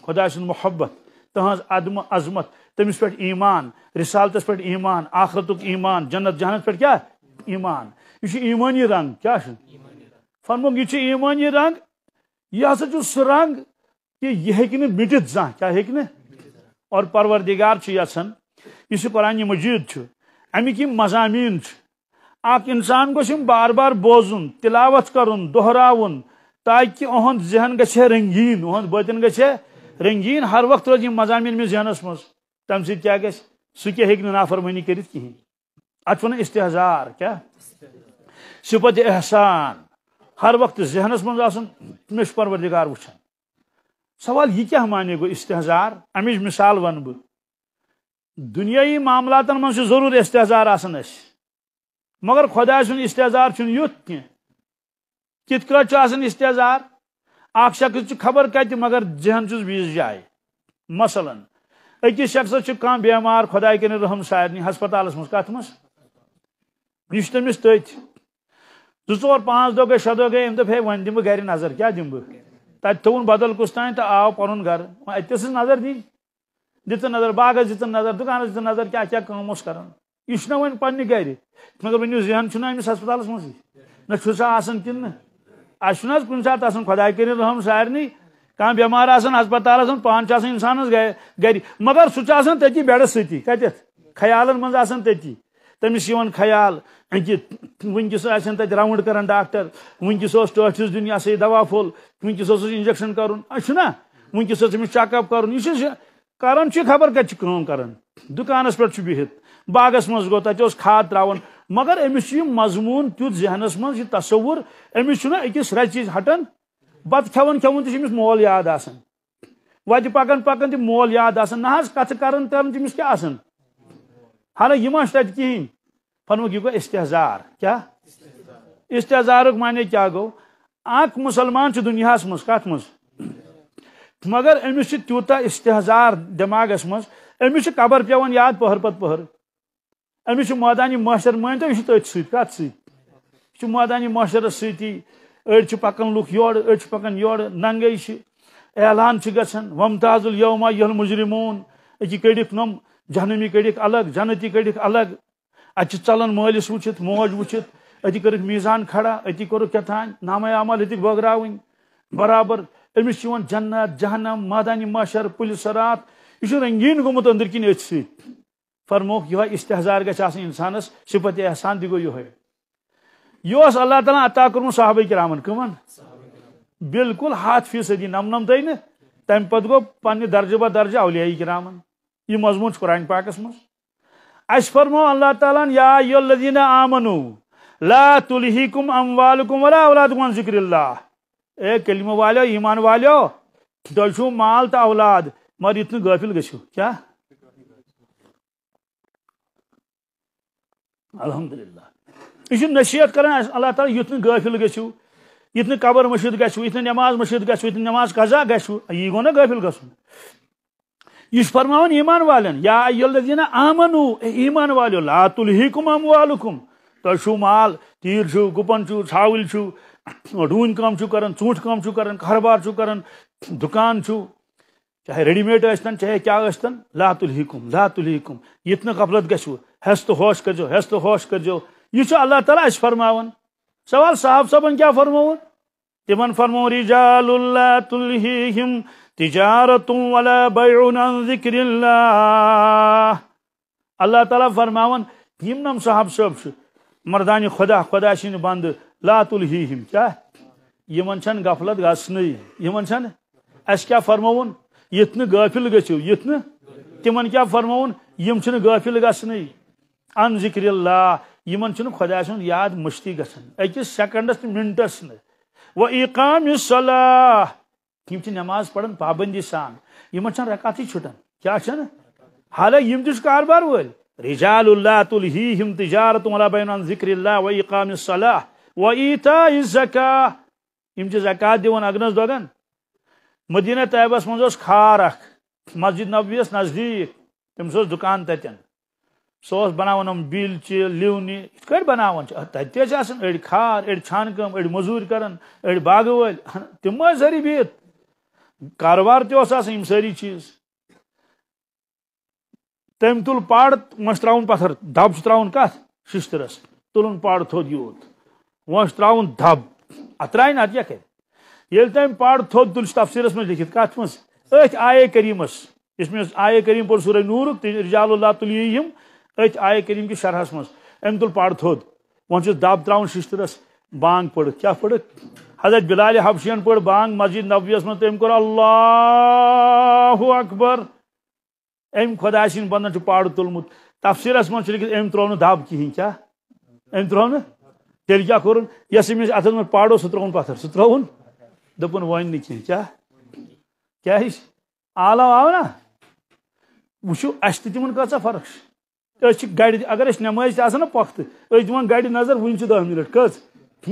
خدا سن محبت تہذ عدم عظمت تمس پیٹ ایمان رسالت پیٹ ایمان آخرت ایمان جنت جہنت پہ کیا ایمان یہ ایمانی رنگ کیا فرموق یہ ایمانی رنگ یہ ہسا سہ رنگ کہ یہ کیا اور پروردگار یسان اس قرآن مجید امک یہ مضامین اک انسان گوش بار بار بوزن تلاوت کرن دہراون تاکہ اہد ذہن گھے رنگین اہد باطن گھے رنگین ہر وقت روز مضامین میں ذہنس مز تم سیا سہ سکے ہوں نافرمانی ات ون استحزار کیا صفت احسان ہر وقت ذہنس مز منہ پروردگار وچن سوال یہ کیا مانے گو استحزار امچ مثال ون بہ دن معاملات من ضرور آسان آس مگر خدا سن استعزار چن یوت کی کت کر چو آسن استعزار آخ شخص چو خبر کہت مگر ذہن چو بیز جائے مثلا اکی شخص چو کام بیمار خدا کن رحم سائر نی ہسپتال اس مسکات مس نشتہ مس تیت دو پانچ دو گئے شد ہو گئے ام دفعہ ون دیم گھر نظر کیا دیم تا تون بدل کستان تا آو پرون گھر اتس نظر دی دیتا نظر باگ دیتا نظر دکان دیتا نظر کیا کیا کام اس کرن یہ وی پہ مگر مجھے ذہن چاہیے ہسپتال منہ آن اہل کن سات خدا کریں رحم سارن کم بمار آپ ہسپتال پانچ انسانس گری مگر سان تی بیڈ ستی کتھ خیالان تتی تم خیال اکی ویسن تین راؤنڈ کران ڈاکٹر ونکس ٹاٹس دین یہ سا یہ دوا پھو ونکس انجکشن کرہ ورنس چیک اپ کرانا خبر کتم کرانا دکانس بہت باغس مز گو تتہ کھاد تراون مگر امس یہ مضمون تیت ذہنس مز یہ تصور امس اکس رچ ہٹان بت کھون کھون تمس مول یاد آ وت پکان پکان تم مول یاد آ نہ کت کران کران تمس کیا حالانکہ یہ مت کہین پھنوک یہ گو استحزار کیا استحزار معنی کیا گو اک مسلمان دنیا مز کت مز مگر امس تیوتہ استحزار دماغس مز امس قبر پیوان یاد پہر پتہ پہر امسو مادانی ماشر مان یہ تت سی مادانی ماشرہ ستی ایڈیچ پکان لکھ یوریش پکان یور ننگے اعلان گھر ومتاز الما یہ مجرمون ات کڑھ نم جہن کڑھ الگ جنت یہ کڑھ الگ اتان ملس وچت موج و اتی کرزان کھڑا اتی کورتھ نام عمل ہگر برابر امس جنت جہنم مادانی ماشر پلس راعت یہ رنگین گومت اندر کن ات س فرموک یہ ہو استحار گھر صفت احسان گو یہ یہ اللہ تعالیٰ عطا کورم صحابہ کرامن کمن بالکل ہاتھ فیصدی نمنم تمہ تمہیں گو پنہ درجہ بہ درجہ اولیای کرامن یہ مضمون پاکس پاک اس فرمو اللہ تعالیٰ یا الذین آمنو لا تلہیکم اموالکم ولا اولادکم وولاد ذکر اللہ اے کلمہ والو ایمان والو تہ مال تو اولاد مگر یت گھو کیا الحمد للہ یہ نصیحت اللہ تعالیٰ اللہ تعالی گھو نفل قبر مشید نماز مشید گھو یت نماز قزا یہ گو نا غافل گسن یہ فرما ایمان والین یا آمن آمنو اے ایمان والو لاتحیم اموالم تہو مال تیرو گپن کرن ڈونک کام ٹونٹ كم کران کر بار کران دكان چاہے ریڈی میڈن چاہے کیاست لاتحم لاتحم یت نبلت گھو ہست ہوش کرجو ہست ہوش کرجو یہ اللہ تعالیٰ اس فرماون سوال صاحب صاحب کیا فرمون تمن فرمو رجال اللہ تلہیہم تجارت ولا بیعن عن ذکر اللہ اللہ تعالیٰ فرماون یم نم صاحب صاحب مردان خدا خدا شین بند لا تلہیہم کیا یمن چھن غفلت گسنی یمن چھن اس کیا فرمون یتن غافل گچو یتن تمن کیا فرمون یم چھن غافل گسنی ان ذکر اللہ یمن چھن خدا سن یاد مشتی گسن اکس سیکنڈس منٹس ن و اقام الصلاح یم چھ نماز پڑھن پابندی سان یمن چھن رکعتی چھٹن کیا چھن حالانکہ یم تش کاربار ول رجال اللہ تلہیہم تجارت ولا بین ان ذکر اللہ و اقام الصلاح و ایتاء الزکاہ یم چھ زکات دیون اگنس دوگن مدینہ طیبہ مز کھار اخ مسجد نبویس نزدیک تم سوز دکان تتن سو اُس بنانے بلچہ لون پاؤن تک کار اڑ چھان کم اڑ مزور اڑ باغ ول تم ذری بہت کاروار تا ساری چیز تم تل پاڑ و تر پتھر دب سے کت ششترس تلن یوت وش تر دب ات یہ اتر یل تم پڑ تھود تل تفسیرس من مز مت آئے کریمس اس میں آئے کریم پر سورہ نور رجال اللہ تلیہم ات آئے کریم کی شرحس مز ام تل پڑ تھد وس دب تر شرس بانگ پڑھ پڑھ حضرت بلال حبشین پڑھ بانگ مسجد نبویس مر اللہ اکبر ام خدا سن بندہ پار تلمت تفصیلس منچ ام ترو کہین کیا ام ترو کیا کورن یس امس اتن مرو سہ ترون پتھر سہ اَسہِ تہِ کی کۭژاہ فرق چھِ اچھی گاڑی اگر اس نماز تیسا نا پاکت اچھی دوان گاڑی نظر ونی چی دہ منٹ کس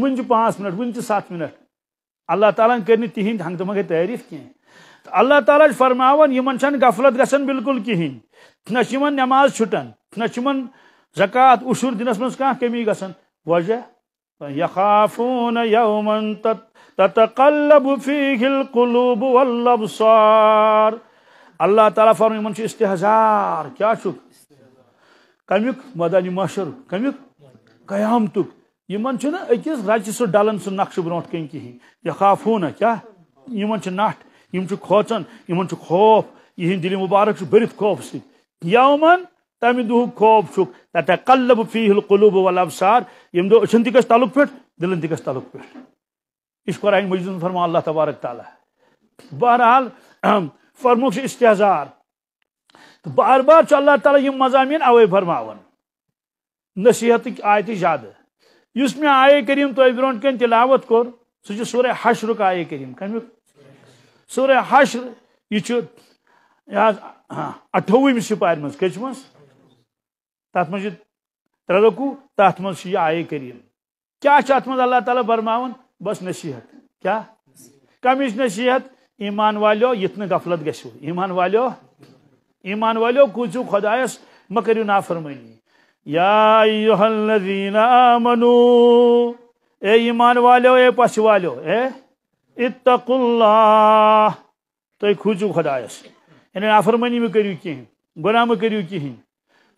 ونی چی پانس منٹ ونی چی سات منٹ اللہ تعالیٰ نے کرنی تیہین تھانگ دماغ تحریف کی ہیں اللہ تعالیٰ نے فرماوان یہ غفلت گژھان بالکل بلکل نہ ہیں تنا چیمن نماز چھٹن تنا چیمن زکات اشور دنس منس کان کمی گژھان وجہ یخافون یوما تتقلب فیہ القلوب والابصار اللہ تعالیٰ فرمائے منشان استحزار کیا چکر کمیک تمی مدال اکس رچ قیامتک ڈلن سلن نقش برو کن کہین یہ خوف ہونا کیا نٹ یمن چھ خوف یہ دل مبارک برت خوف سی یومن تمہ دہ خوف چھ تک کلب فیل القلوب ول ابسار یم دہ اچھن تی دلن پلن تلک پھر یہ قرآن مجید فرما اللہ تبارک تعالی بہرحال [CLEARS THROAT] فرموک استہزار تو بار بار تعالیٰ یہ مضامین اوے برما نصیحت آیت زیادہ اس میں آئے کریم تو تلاوت کور حشر کا آئے کریم کمی سورہ حشر یہ اٹھوم سپار مز تر مز تر مجھے آئے کریم کیا اللہ تعالیٰ برما بس نصیحت کیا کمچ نصیحت ایمان والو یتنے غفلت گشو ایمان والو ایمان والیو کوچو خدایس مکریو نافرمینی یا ایوہ الذین آمنو اے ایمان والیو اے پاس والیو اتق اللہ تو ایک خوچو خدایس یعنی نافرمینی میں کریو کی ہیں گناہ میں کریو کی ہیں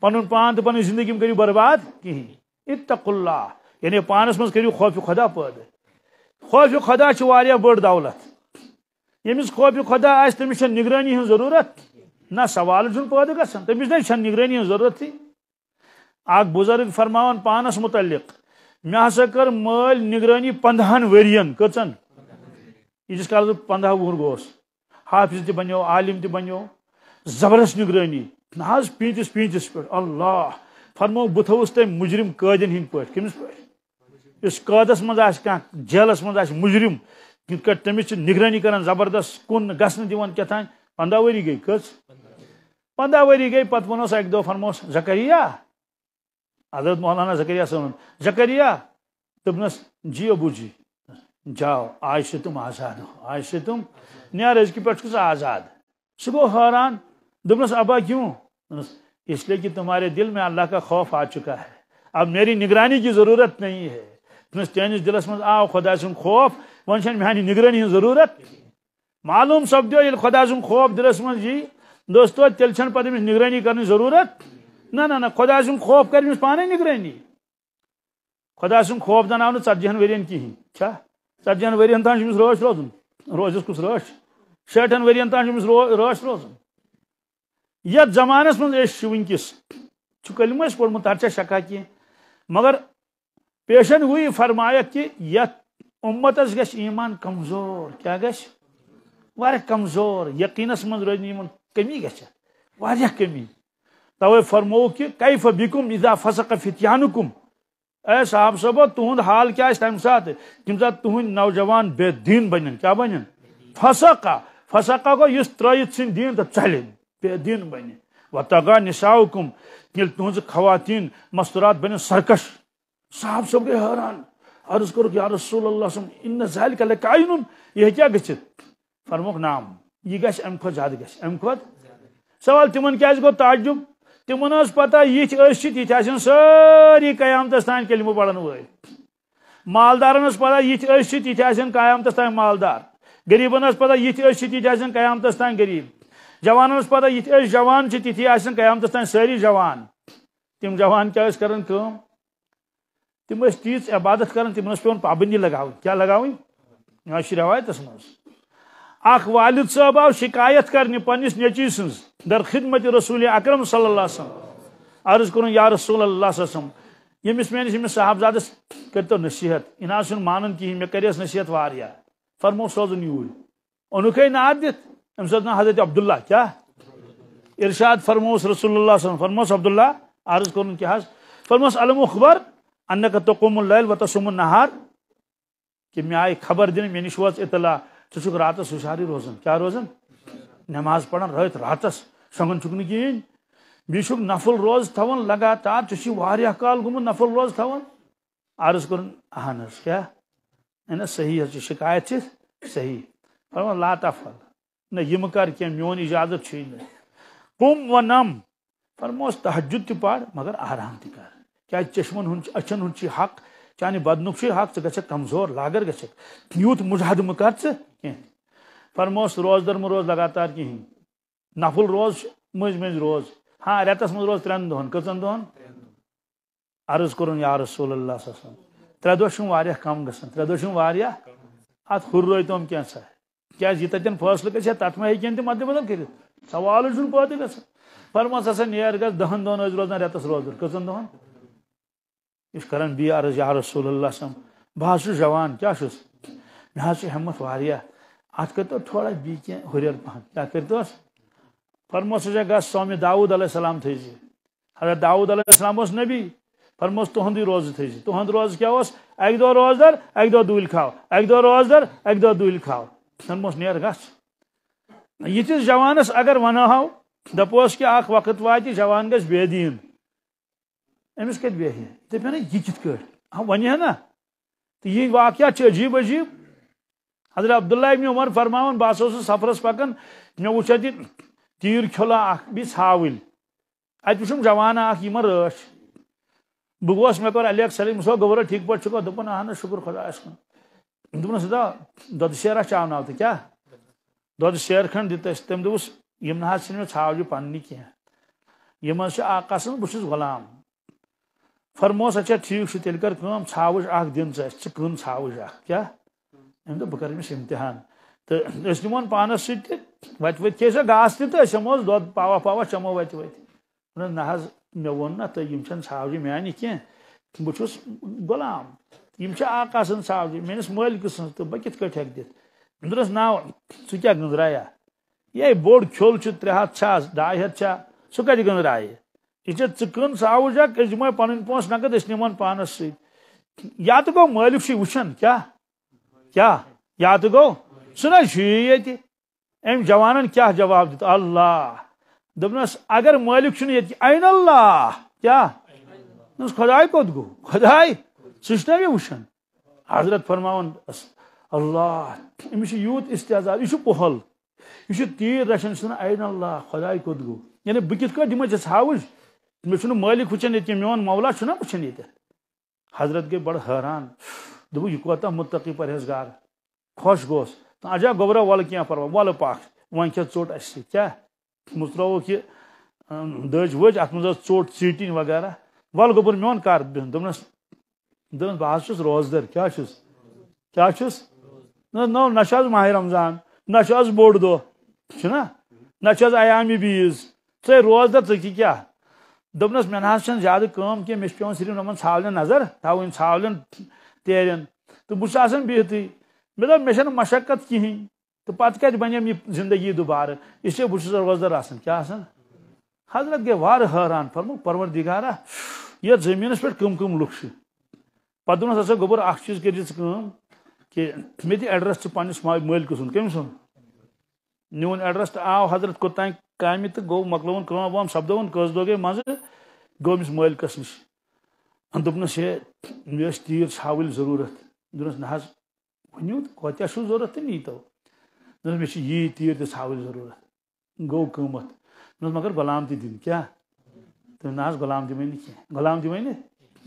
پانون پانت پانے زندگی میں کریو برباد کی ہیں اتق اللہ یعنی پانس منز کریو خوف خدا پہد خوف خدا چھواریا بڑ دولت یعنی خوف خدا آئیس تمیشن نگرانی ہیں ضرورت نا سوال چھن پید گھن تمس نا چھن نگرانی ہن ضرورت تھی اخ بزرگ فرماون پانس متعلق مے ہسا کر مل نگرانی پندہن ورین کچن ییتس کال بہٕ پندہ وُہر گوس حافظ تہِ بنیو عالم تہِ بنیو زبردست نگرانی نہ حظ پیٖنتِس پیٖنتِس پٮ۪ٹھ اللہ فرمو بہٕ تھوٚوُس تٔمۍ مُجرِم قٲدٮ۪ن ہِنٛدۍ پٲٹھۍ کٔمِس اس یُس قٲدَس منٛز آسہِ کانٛہہ جیلَس منٛز آسہِ مُجرِم یِتھ کٲٹھۍ تٔمِس چھِ نگرٲنی کران زبردست کن نہٕ گژھنہٕ دِوان کیٛاہ تام پنٛداہ ؤری گٔے پندہ وری گئی پتہ ایک دو فرموس زکریہ حضرت مولانا ذکریہ صن زکریہ دبنس جی ابو جی جاؤ آج سے تم آزاد ہو آج سے تم نیا نارکہ کس آزاد سہ گو ابا کیوں اس لیے کہ تمہارے دل میں اللہ کا خوف آ چکا ہے اب میری نگرانی کی ضرورت نہیں ہے دبنس چیز دلس مجھ آو خدا سن خوف ون چھ میان نگرانی ضرورت معلوم سپدھے خدا سن خوف دلس من دوستو تیل چھن پتہ امس نگرانی کرنی ضرورت نہ نہ نہ خدا سن خوف کر امس پانے نگرانی خدا سن خوف دن آؤ ثتہ ورین کہین کیا ثتہ ورین تان امس روش روزن روزس کس روش شیٹھن ورین تان امس روش روزن یت زمانس من ونکس چلم پورمت ہر شکا کی مگر پیشن ہوئی فرمایت کہ یت امتس گش ایمان کمزور کیا گش وار کمزور یقینس من روزن کمی گشت واریہ کمی توہے فرمو کہ کیف بکم اذا فسق فتیانکم اے صاحب صاحب تہند حال کیا اس ٹائم ساتھ ہے کم ساتھ تہند نوجوان بے دین بنن کیا بنن فسقا فسقا کو یس ترائیت سن دین تو چلے بے دین بنن وطاقا نساؤکم کل تہند خواتین مسترات بنن سرکش صاحب صاحب کے حیران عرض کرو کہ یا رسول اللہ صلی اللہ علیہ وسلم انہ زہل کا لکائنم یہ کیا گچت فرموک نام یہ گھ ام زیادہ ام کھت سوال تم تعجب تم پتہ یت تین ساری قیامت تان کلمہ پڑھن وقت مالدارن پتہ تن قیامت تان مالدار غریبن پتہ یت تیت قیامت تان غریب جان پتہ تھی تھیتھین قیامتس تان سی جوان تم جوان کرن کم تم تیس عبادت کر تم پابندی لگاؤ کیا لگایا یہاں روایتس مز اخ والد صاحب آو شکایت کرنی پنس نیچی سنس در خدمت رسول اکرم صلی اللہ علیہ وسلم عرض کرن یا رسول اللہ صلی اللہ علیہ وسلم یہ میں اس میں نے صحاب زیادہ کرتا نصیحت انا سن مانن کی میں کری نصیحت واریا فرمو سوزن یوری انہوں کے انعاد دیت ام سوزن حضرت عبداللہ کیا ارشاد فرموس رسول اللہ صلی اللہ علیہ وسلم فرموس عبداللہ عرض کرن کی حض فرموس علم و خبر انکا تقوم اللیل و تصوم النہار کہ میں آئے خبر دینے میں نشوز اطلاع کھ راتس ہشارے روزان کیا روزن نماز پڑا راض راتس شنگانک نکن نفل روز تھون لگاتار ٹھہ و کال گم نفل روز تھون عرض کر اہن كیا صحیح حاصل شکایت چی صحیح نہ یم کر کی میون اجازت چیز ہوم و نم فرموس تحجد تر مگر آرام تہ کر کیا چشمن اچھن ہوں حق چانہ بدنکچی حق ثق کمزور لاگر یوت مجاہد مہ ثقہ فرموس روز در مروز لگاتار کہین نفل روز مز مجھ روز ہاں رتس مجھ روز ترین دہن کتن دہن عرض کورن علیہ وسلم ترے دہرہ کم گانا ترے دہرم ہاتھ ہور تم کی جی تین فاصلے گز ہے تر ما ہی تم مد بدل کر سوال پودے گسن فرموس ہسا نیر گز دہن دہن روزان رتس روز در کر دہن یہ بی عرض یار صم بہت جوان کیا مے ہمت واریا ات تو تھوڑا بیہ ہریر پہ کیا فرموس جا گس سومی داؤد علیہ السلام جی حضرت داؤد علیہ السلام اس نبی فرموس ہندی روز جی۔ تو ہند روز کیا اس ایک دو روز در ایک دو دول کھاو ایک دو روز در ایک دو دول کھاو فرموس نیر یہ یس جوانس اگر ون دپوس دپہ کہ وقت واتی جوان گس بے دین امس کت دپ یہ کت ہاں، ونی تو یہ واقعہ عجیب عجیب حضرت عبداللہ ابن عمر عمر فرما بہت سفرس پکان مے تیر کھلا اک بیس ہاول ھاو اتم جانہ اہ یہ راش بس مے کو علی سلیم سو گورا ٹھیک شکر خدا اس کن سدا چكا شیرا شكر خداس كو دا دیرا چاكا دیر کھنڈ دس تم دس نہ پننی کی مجھ سے اصل بہس غلام فرموس اچھا ٹھیک تیل کر تھی کرج اخہ دن یا بہر امس امتحان تو پانس ست وت گاس تمہ دوا پوا چمو وت وت نا میں وون نا تو چھ ھوجی مانی کی بہس غلام اکھن ساوجى مینس ملک سب کت كا ہیک دیت میں دس نا کہ کیا گزرایا ہیں بوڑ چوچ ترے ہھاس ڈایے ہتھ چھا سہ کت گزرائے یہ ثن ساوج اک دم پن پوس نقد اس نمان پانس ست یا تو گو مالف وچن کیا کیا یا تو گو سہ یہ ام جوانن کیا جواب دیت اللہ دبنس اگر مالک چھن یت عین اللہ کیا نس خدای کود گو خدای سچنا بھی وچن حضرت فرماون اللہ امش یوت استعزاز یہ پہل یہ تیر رشن سن عین اللہ خدای کود گو یعنی بکت کو دمہ جس مجھے مالک مولا مولہ نا وچان حضرت گئی بڑھ یہ دتقی متقی پرہیزگار خوش گوس اجا گوبرو وہ کھائے وقت وی ٹوٹ اتہ متروک یہ دج ات مز چوٹ چیٹنگ وغیرہ ول گوبر مون کر بہت چھس روز در کیا نو نز ماہ رمضان نہ بوڑھ دہ نا عام بیس بیز روز روزدر کہ کیا دوبنس میں نہ زیادہ قوم کی مجھ پیون صرف نمان سالن نظر تاو ان سالن تیرین تو بس آسن بیتی میں مطلب دو مشن مشکت کی ہیں تو پاتھ کہت بنیم یہ زندگی دوبار اس لیے بس آسن وزدر آسن کیا آسان حضرت کے وار حران فرمو پروردگارا یہ زمین اس پر کم کم لکش پاتھ دونس آسا گبر آخ چیز کے جس کم کہ میتی ایڈرس چپانی سمائی مویل کسن کم سن میون ایڈرس تا آو حضرت کتائیں گ مک سو کرس گے مز گوس ملکس نش دس ہے مے تیر ھا ضرورت دا ضرورت نی توس می تیر تھا ضرورت گو قیمت مگر غلام تنہا نا غلام تین غلام دیا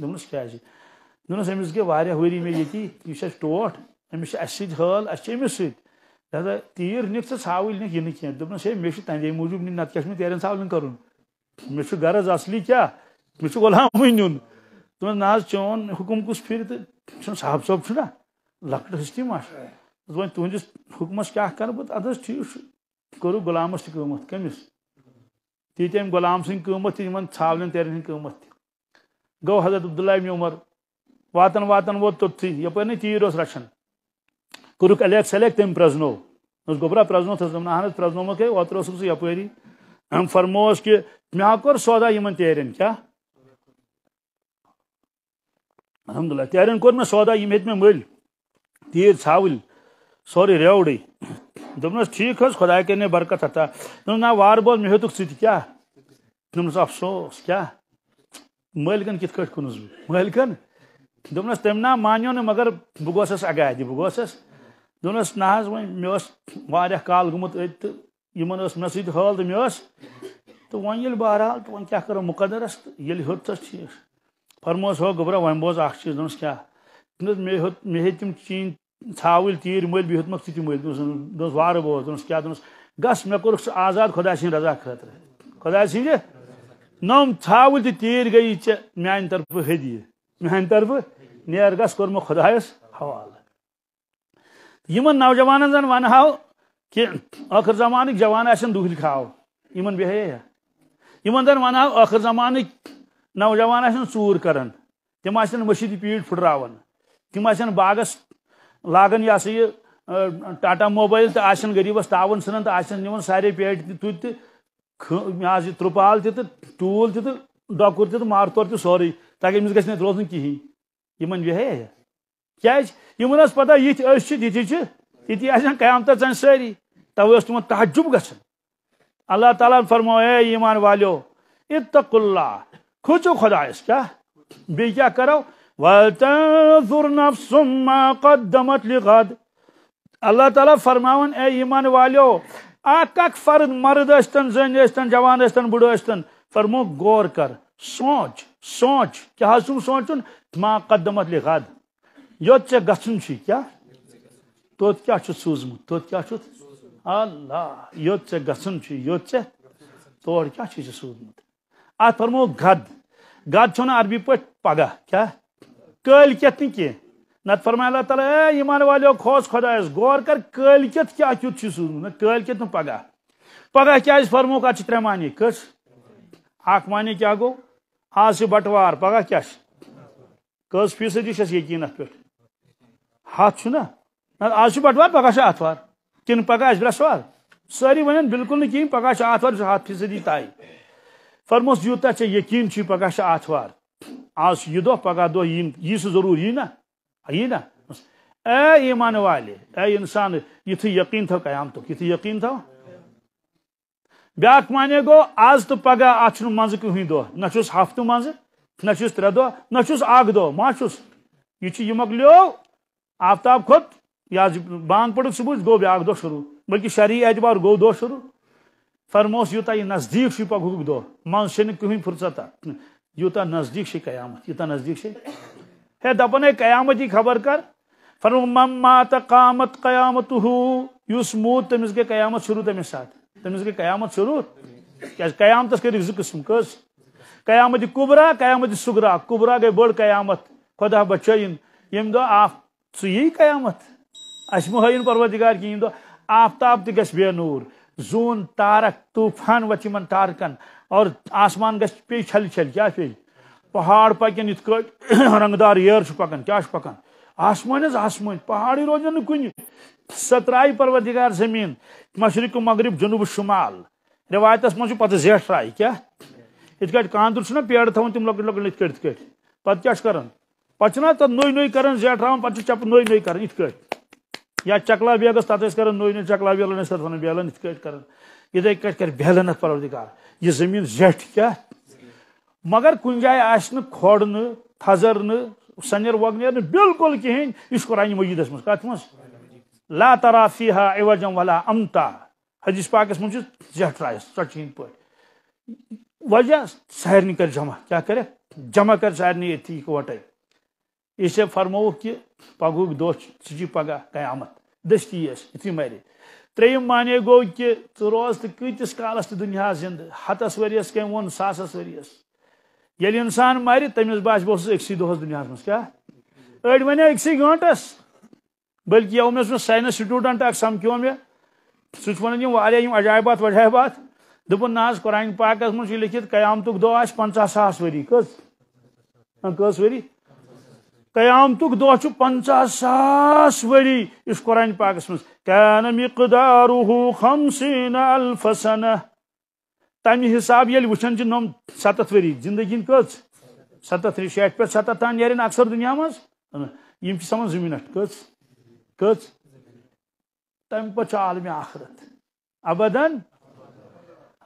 دمس گئی ویسے وری یہ ٹوٹ امس اتنا حل اچھے امس ست لہذا تیر ثاول نک یہ کیوپنس ہے مے تندے موجود نی نت میں تیرین سا کر مجھے غرض اصلی کیا مجھ غلام نیون نیو نا چون حکم کس پھر تو صاحب صوب چھنا لکٹ حسٹی ما و تہس حکمس کیا کر ٹھیک کرو غلامس تھی قیمت کمس تم غلام سن قیمت سیمت ھول تیر قیمت گو حضرت عبداللہ اللہ عمر واتن واتن ووت توتھی یپ نئی تیر رچھان الحمدُاللہ تیرٮ۪ن کوٚر مےٚ سودا یِم ہیٚتۍ مےٚ مٔلۍ تیٖر ژھاوٕلۍ سورُے ریوڈٕے دوٚپنَس ٹھیٖک حظ خۄداے تیر برکت سوری روڈی نہ وارٕ حس مےٚ ہیوٚتُکھ ژٕ تہِ کیٛاہ دوٚپنَس دفسوس کیٛاہ مٲلکَن کِتھ کٲٹھۍ کُنُس بہٕ مٲلکَن دوٚپنَس تم نا مانیو نا مگر بہ گوسَس اگادہ بہ گوسَس دس نا وے وایہ کال گوت تو ان سوال مے تو ویل بہرحال تو وقت کیا مقدرس تو ہس فرما ووز اخ چیز دیا ہے ہوں چین چاؤل تیر مل ہل دس بار بول دس گس میں سہ آزاد خدا سزا خاطر خدا سند نم كا تیر گى یہ مان طرف ہیدی میان طرفہ نیر گس کورم خدائس حوالہ یمن نوجوان زن ون کہخر زمانک جان دکھاؤ آخر زمانک نوجوان آور کر تم مشید پیٹ پھٹرا تم باغس لاگان یہ سا یہ ٹاٹا موبائل تو آغربس تعاون ثنان تو آ ساری پیٹ تک یہ ترپال تھی تو ٹول تیور مارتور تی سوری تگہس گروتھ کہین بیہ پتہ یت اچھے یہ سٲری آپ اوس تِمن تعجُب گژھان اللہ تعالیٰ فرما اے ایمان والو اللہ کھوچو خدا کیا مَا قَدَّمَتْ لغ اللہ تعالیٰ فرماون اے ایمان والو اکھ فرد مرد یستن زن جوان جان یستن بڑت فرمو غور کر سوچ سوچ سونچُن سوچن قدمت لغد یوت ژے گژھن چھ کیا توت کیا چھ سوزم توت کیا چھ اللہ یوت ژے گژھن چھ یوت ژے توڑ کیا چھ سوزم آت فرمو گد گد چھنا عربی پٹ پگا کیا کل کیت نہیں کی نت فرمایا اللہ تعالیٰ اے ایمان والو خوس خدا غور کر کل کیت کیا چھ چھ سوزم کل کیت نہ پگا پگا کیا اس فرمو کا چھ معنی کس اکھ مانی کیا گو آج بٹوار پگا کیا کس فیصدی چھس یقینت پہ ہاتھ چھنا آج بٹوار پگہ آتوار کن پہ برسوار ساری ون بالکل کہین پگہ آتوار ہاتھ فیصدی طے چھ یقین چھ پگہ آتوار آج دہ دہ یہ سہ ضرور یہ نا یہ نا اے انسان یو یقین تھو تو یو یقین تھو بیاک مانے گو آز تو پگہ اتھینی دہ نس ہفتہ مز نس ترے دہ دہ اوہ چھس یہ مکلی آفتاب کھت یا بانگ پڑھ صبح گو بیا دہ شروع بلکہ شرعی اعتبار گو دہ شروع فرموس یوتہ یہ نزدیک پگہ دہ سے کہیں فرصت یوتہ نزدیک قیامت یوتا نزدیک ہے ہے قیامت کی خبر کر فرم مات قامت قیامت ہو یس موت تمس گئی قیامت شروع تمس ساتھ تمس گئی قیامت شروع کیا قیامتس قسم کس قیامت کبرا قیامت سگرا کبرا گئی بڑ قیامت خدا بچہ دہ یی قیامت اس مہین پروردگار کھی آفتاب تھ بے نور زون تارک طوفان وت ان تارکن اور آسمان گی پی چھل کیا پی پہاڑ پکن جا رنگ دار یعن کیاما آسمان پہاڑی روزن نا کن سہ ترائ پردار زمین مشرق و مغرب جنوب شمال روایت منچ پہ کاندر رائٹ قاندہ پیڑ تم لکٹ لوکٹ کران پتہ چھنا تتھ نوئی نوئی کران زیٹراون پتہ چپ چپہ نوئی نوئی کران اتھ کٲٹھۍ یا چکلا بیگس تتھ ٲسۍ کران نوئی نوئی چکلا بیلن ٲسۍ تتھ ونان بیلن اتھ کٲٹھۍ کران یتھے کٲٹھۍ کر بیلن اتھ پروردگار یہ زمین زیٹھ کیا مگر کن جائے آس نا کھوڑ نا تھزر نا سنر وگ بالکل کہین اس قرآن مجید من کت من لا ترا فیہا عوجا ولا امتا حدیث پاکس من زیٹھ رائس ٹچ ہند پہ وجہ سارن کر جمع کیا کرے جمع کر سارن اتھی اکوٹے اس فرمو کہ پگہ دہی پگہ قیامت دستی یس یتھی مارے تریم مانے معنی گہ روز تو کتس کالس تنیا زند ہتس ورس ساسس ورس انسان مر تمس باس اکسی دہس دنیا مجھ اڑ ون اکسی گنٹس بلکہ یو یہ سائنس سٹوڈنٹ اک سمکو مے سنانا عجائبات وجائبات نا قرآن پاکس مجھ لکھت قیامت دہ پنتہ ساس وری کس کر قیامتک دہ چھ پنژہ ساس وری اس قرآن پاکس من کان مقداره خمسین الف سنہ تم حساب یل وچھن چھ نم ستتھ وری زندگی کچ ستتھ وری شیٹھ پہ ستتھ تان نیرن اکثر دنیا مز یم چھ سمان زمین اٹھ کچ کچ تم پہ چھ عالم آخرت ابدا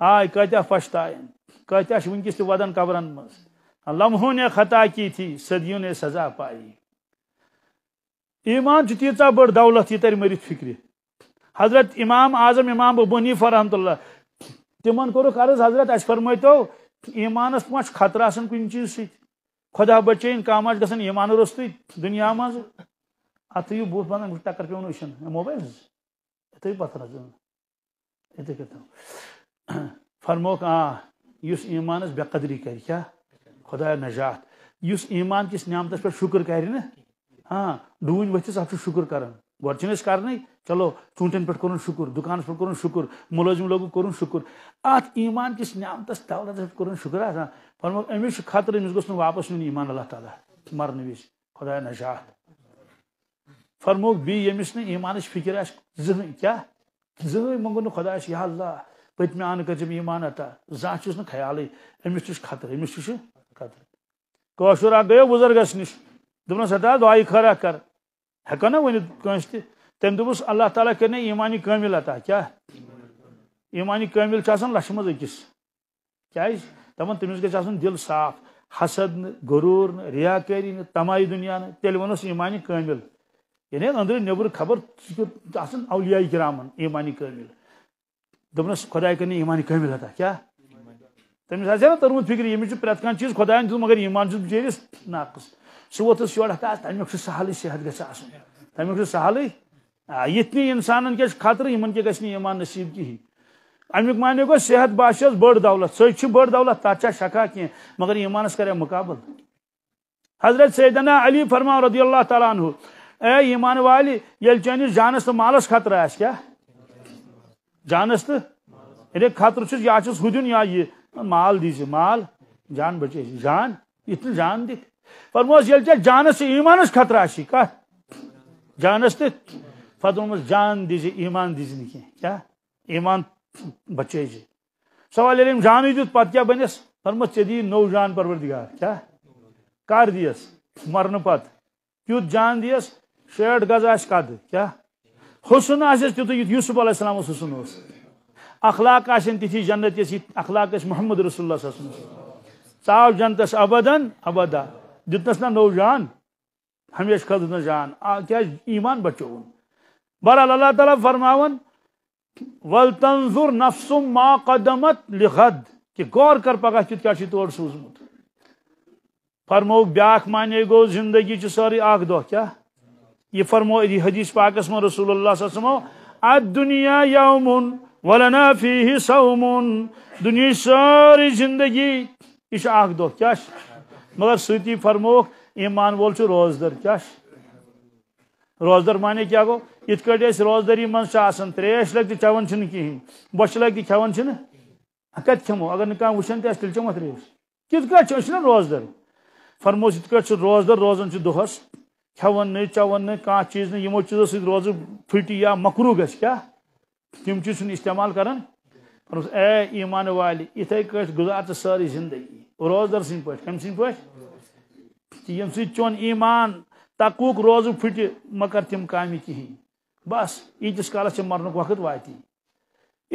ہائے کتیا فشتائن کتیا چھ ونکس تہ ودن قبرن مز لمحوں نے خطا کی تھی صدیوں نے سزا پائی ایمان تیہ بڑ دولت یہ تر مریت فکر حضرت امام اعظم امام بنی فرحمت اللہ کورک عرض حضرت اس فرمتو ایمانس ماشر کن چیز خدا کام بچن گسن ایمان روست دنیا مز ات موبائل بند پتہ پوشن بھائی تتر فرموک آ اس ایمانس بے قدری کر خدا نجات اس ایمان کس نعمتس پہ شکر کر نا ہاں ڈون وقت سے شکر کران رہے ہیں گرچن اس چلو چونٹن پر کرن شکر دکان پر کرن شکر ملوزم لوگو کرن شکر آت ایمان کس نعمتس پر شکر کر رہے ہیں کرن شکر آتا فرما امیش خاطر امیش گسن واپس من ایمان اللہ تعالیٰ مر نویش خدا نجات فرما بی امیش نے ایمان اس فکر ہے ذہن کیا ذہن منگو نو خدا اس یا اللہ پیت میں آنے کا جب ایمان آتا زہن چیز نے خیالی امیش چیز خاطر امیش چیز گیا بزرگس نش دس حدا دعائی خرا کر ہکا نا ورت تم دس اللہ تعالیٰ ایمانی کامل قامل کیا ایمانی قابل لچمن اکس کمپن تمس گر دل صاف حسد غرور ریا ن تماہی دنیا ن تین ایمانی کامل یعنی اندر نبر خبر سکن اولیاء گرامن ایمانی خدا کرنے ایمانی قمل الطا کیا تم سے زیادہ ترون فکر یہ مجھے پرات کان چیز خدایان دل مگر ایمان جو جیرس ناقص سوات اس یوڑا تاز تم اکسی سحالی سیحت گچا آسو تم اکسی سحالی یتنی انسان ان کے خاطر ایمان کے گچنی ایمان نصیب کی ہی ایم اک معنی کو صحت باشی اس بڑ دولت سوئی چھو بڑ دولت چھا شکا کی مگر ایمان اس کرے مقابل حضرت سیدنا علی فرما رضی اللہ تعالیٰ عنہ اے ایمان والی یل چینی جانس تو مالس خاطر ہے اس کیا جانس تو یہ یعنی خاطر چیز یا چیز خودین یا یہ مال دیزی مال جان بچے جان اتنی جان دیت فرموز یل جان جانس ایمان اس خطر آشی کا جانس دیت فرموز جان دیزی ایمان دیزی نکی کیا ایمان بچے جی سوال علیم جان دیت پات کیا بنیس فرموز چیدی نو جان پر بردگار کیا کار دیس مرن پت کیوت جان دیس شیرٹ گز آش کا دیت کیا حسن آشیس تیتو یوسف علیہ السلام حسن ہوس اخلاق آسن تھی جنت یس اخلاق اس محمد رسول اللہ صلی اللہ علیہ وسلم ساو جنت اس ابدن ابدا جتنس نہ نو جان ہمیش کھد نہ جان کیا ایمان بچو بہر اللہ تعالیٰ فرماون ول تنظر نفس ما قدمت لغد کہ غور کر پگا چت کیا چت اور سوز مت فرمو بیاخ مانے گو زندگی چ ساری اگ دو کیا یہ فرمو حدیث پاکس میں رسول اللہ صلی اللہ علیہ وسلم الدنیا یومن ولنا فیه سومن دنیا ساری زندگی اس آخ دو کیاش مگر سویتی فرموک ایمان بولچو روزدر کیاش روزدر معنی کیا گو ات کٹی اس روزدری من سے آسن تریش لگتی چاون چن کی ہیں بوش لگتی چاون چن اکت کمو اگر نکام وشن تیس اس تلچو مت ریش کت کٹ چن چن روزدر فرموز ات کٹ چن روزدر روزن چن دوہس چاون نی چاون نی کان چیز نی یمو چیز سید روز پھٹی یا مکرو گش کیا تم چیز سن استعمال کرن پنس اے ایمان والی اتھے کٹ گزار چھ ساری زندگی روزدر سن پٹ کم سن پٹ یم سی چون ایمان تقوق روز پھٹ مکر تم کامی کہین بس ایتس کالس چھ مرنک وقت واتی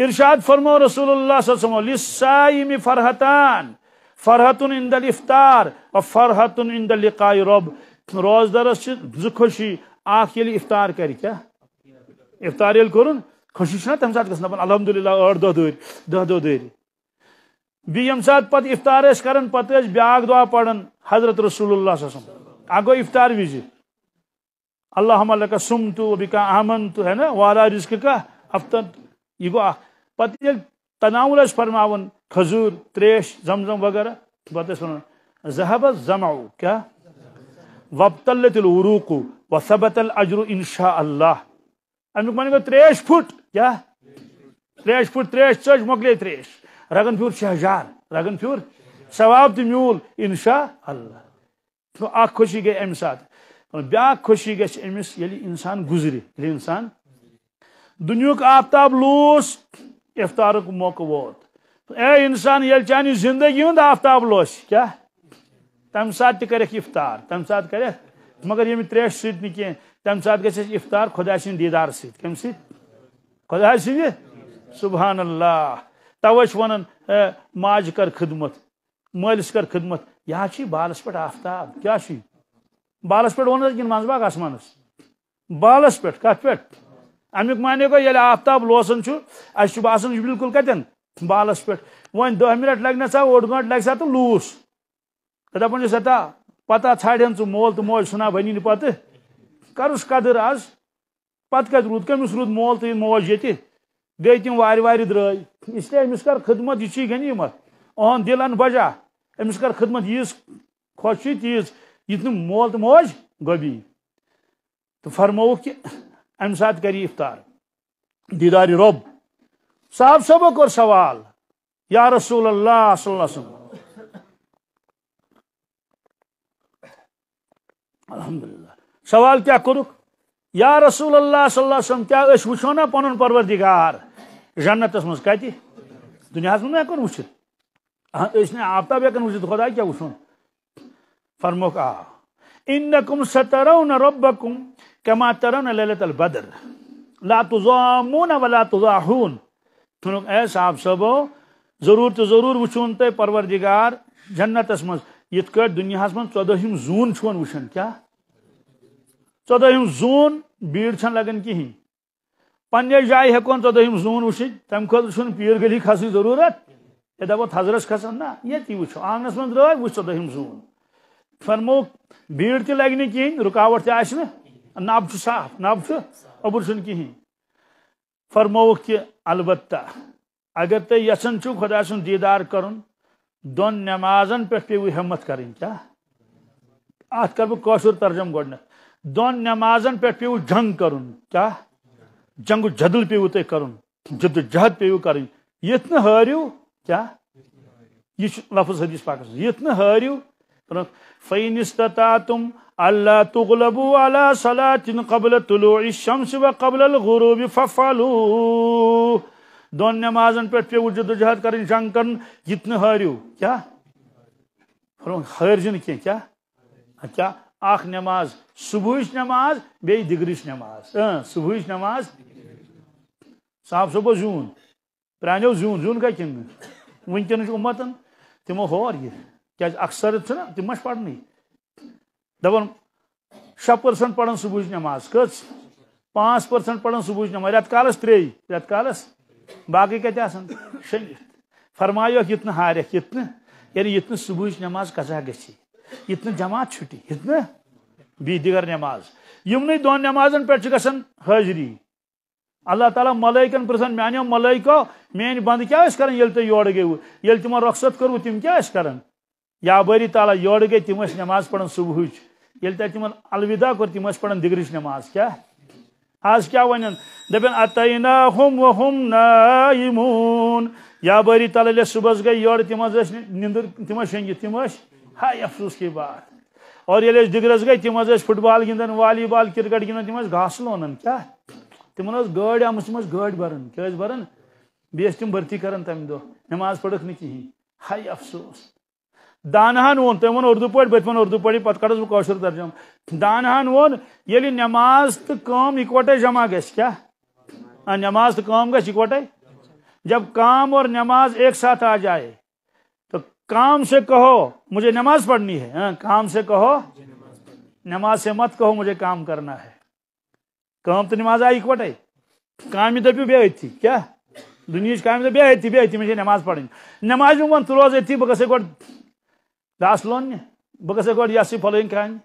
ارشاد فرمو رسول اللہ صلی اللہ علیہ وسلم لسائم فرحتان فرحتن عند الافطار و فرحتن عند لقاء رب روزدرس چھ زخوشی آخ یلی افتار کری کیا افطار یل کرن خوشی چھنا تمہِ ساتہٕ گژھان دپان الحمدُاللہ ٲٹھ دہ دٔرۍ دہ دہ دٔرۍ بیٚیہِ ییٚمہِ ساتہٕ پتہٕ اِفطار ٲسۍ کران پتہٕ ٲسۍ بیاکھ دعا پران حضرت رسول اللہ صلی اللہ اکھ گوٚو اِفطار وِزِ اللہ علیہ سُم تو بیٚیہِ کانٛہہ احمد تو ہے نا والا رِسکہٕ کانٛہہ ہفتن یہِ گوٚو اکھ پتہٕ ییٚلہِ تناوُل ٲسۍ فرماوان کھجوٗر تریش زمزم زم وغیرہ پتہٕ ٲسۍ ونان زہب زماو کیاہ وبتل تِل عروٗقو وصبت الجرُ انشا اللہ امیک میگو تریش پھٹ کیا تریش پھٹ تریش چکلے تریش رگن پھیور شہجار رگن پھیور ثواب تیول انشاء اللہ خوشی گئی ام سات بیا خوشی گژھِ أمِس ییٚلہِ اِنسان گُزرِ ییٚلہِ اِنسان دنیا آفتاب لوس افطارک موقعہٕ ووت اے اِنسان ییٚلہِ چانہِ زِندگی ہُنٛد آفتاب لوسہِ کیٛاہ تَمہِ ساتہٕ تہِ کَرٮ۪کھ لوس تَمہِ ساتہٕ کَرٮ۪کھ مگر ییٚمہِ ترٛیشہِ سۭتۍ نہٕ کینٛہہ تم سات گھس افطار خدا دیدار ست کم ست خدا سن سبحان اللہ توش چنانے ماج کر خدمت مالس کر خدمت یہ چی بالس آفتاب کیا چی بالس کن یعنی مز باغ آسمانس بالس پہ کت معنی گو یل آفتاب لوسن اہس باسان بالکل کتن بالس پہ ون دہ منٹ لگنا سا اوڑ گنٹ لگ سا تو لوس دہ پتہ ثان مول تو موجن بنی نی پتہ کرس قدر آز پتہ کت رود کمس رود مول تو یہ وار درائے اس لیے امس کر خدمت یہ چی غنی اہم دل ان بجا امس کر خدمت یس خوشی تیز یہ مول تو موج گی تو فرمو کہ سات کری افطار دیدار رب صاحب صبح یا رسول اللہ صلی اللہ الحمد للہ سوال کیا کرک یا رسول اللہ صلی اللہ علیہ وسلم کیا اس وچھو نا پن پروردگار جنت اس مزکا تھی دنیا اس میں کن وچھت ہاں، اس نے آپتا بھی کن وچھت خدا کیا وچھو فرموک آ انکم سترون ربکم کما ترون لیلت البدر لا تضامون ولا تضاحون اے صاحب صبو ضرور تو ضرور وچھون تے پروردگار جنت اس مز یہ تکر دنیا اس مز چودہ ہم زون چھون وچھن کیا ژۄدہ زوٗن بیٖڈ چھنہٕ لگان کہیٖنۍ پننہِ جایہِ ہٮ۪کون نہٕ زوٗن وٕچھِنۍ تمہِ خٲطرٕ چھُنہٕ پیٖر گلی کھسٕنۍ ضروٗرت ہے دپو تھزرس کھسان نہ ییٚتی وٕچھو آنٛگنس منٛز درٛاے وٕچھ ژۄدہ زوٗن فرمو بیٖڈ تہِ لگہِ نہٕ کہیٖنۍ رُکاوٹ تہِ آسہِ نہٕ نب چھُ صاف نب چھُ اوٚبُر چھُنہٕ کہیٖنۍ فرمووُکھ کہِ البتہ اگر تُہۍ یژھان چھُو خۄدا سُنٛد دیٖدار کرُن دۄن نٮ۪مازن پٮ۪ٹھ پیٚوٕ ہٮ۪مت کرٕنۍ کیاہ اتھ کرٕ بہٕ کٲشُر ترجم گۄڈٕنٮ۪تھ دون نمازن پہ پیو جنگ کرن کیا جنگ جدل پیو تے کرن جد جہد پیو کرن یتن ہاریو کیا یہ لفظ حدیث پاک سے یتن ہاریو فین استطاعتم اللہ تغلبو علی صلاة قبل طلوع الشمس و قبل الغروب ففعلو دون نمازن پہ پیو جد جہد کرن جنگ کرن یتن ہاریو کیا فرمان خیر جن کیا کیا اخ نماز صبح نماز بیگریچ نماز ہاں، صبح نماز صاحب صبح زون پرانو زون زون کہ ونکن امتن تمو ہور یہ کیا اکثر تم مہر شہ پرسن پڑھن پسنٹ نماز کچھ پانچ پرسنٹ پڑھن صبح نماز رت کالس ترے رت کالس باقی کتیں یتن ہارک یتن یعنی یتن صبح نماز کسا گی یتنے جماعت چھٹی یتنے بی دیگر نماز یمنی دون نمازن ان پر چکسن حجری اللہ تعالیٰ ملائکن پرسن میانیو ملائکو میانی بند کیا اس کرن یلتے یوڑ گئے ہو یلتے میں رخصت کرو تیم کیا اس کرن یا بری تعالیٰ یوڑ گئے تیم اس نماز پڑن صبح ہوچ یلتے تیم الویدہ کر تیم اس پڑن دیگریش نماز کیا آج کیا وینن دبین اتینا ہم و ہم نائمون یا بری تعالیٰ لے صبح گئے یوڑ تیم اس نندر تیم اس شنگی تیم اس ہائے افسوس کی بات اور اگر ڈگرس گئی تم فٹ بال والی بال کرکٹ تم گاس لونن کیا تم گاڑ آم تم گاڑ بران کیا برن بیس تم برتی کران دو نماز پڑھ نکین ہائے افسوس دانہان وون تم ون اردو اردو پی پہ کڑ بہتر درجم دان ویل نماز تو اکوٹے جمع کیا ہاں، نماز تو گھوٹے جب کام اور نماز ایک ساتھ آ جائے کام سے کہو مجھے نماز پڑھنی ہے ہاں، کام سے کہو نماز سے مت کہو مجھے کام کرنا ہے کام تو نماز آئی کوٹ ہے کام ہی تو پیو بیا ہوئی تھی کیا دنیا کام تو بے ہوئی تھی بے ہوئی تھی مجھے نماز پڑھنی نماز میں تو روز ہوئی تھی بکسے کوٹ داس لون نہیں بکسے کوٹ یاسی پھلوین کھائیں گے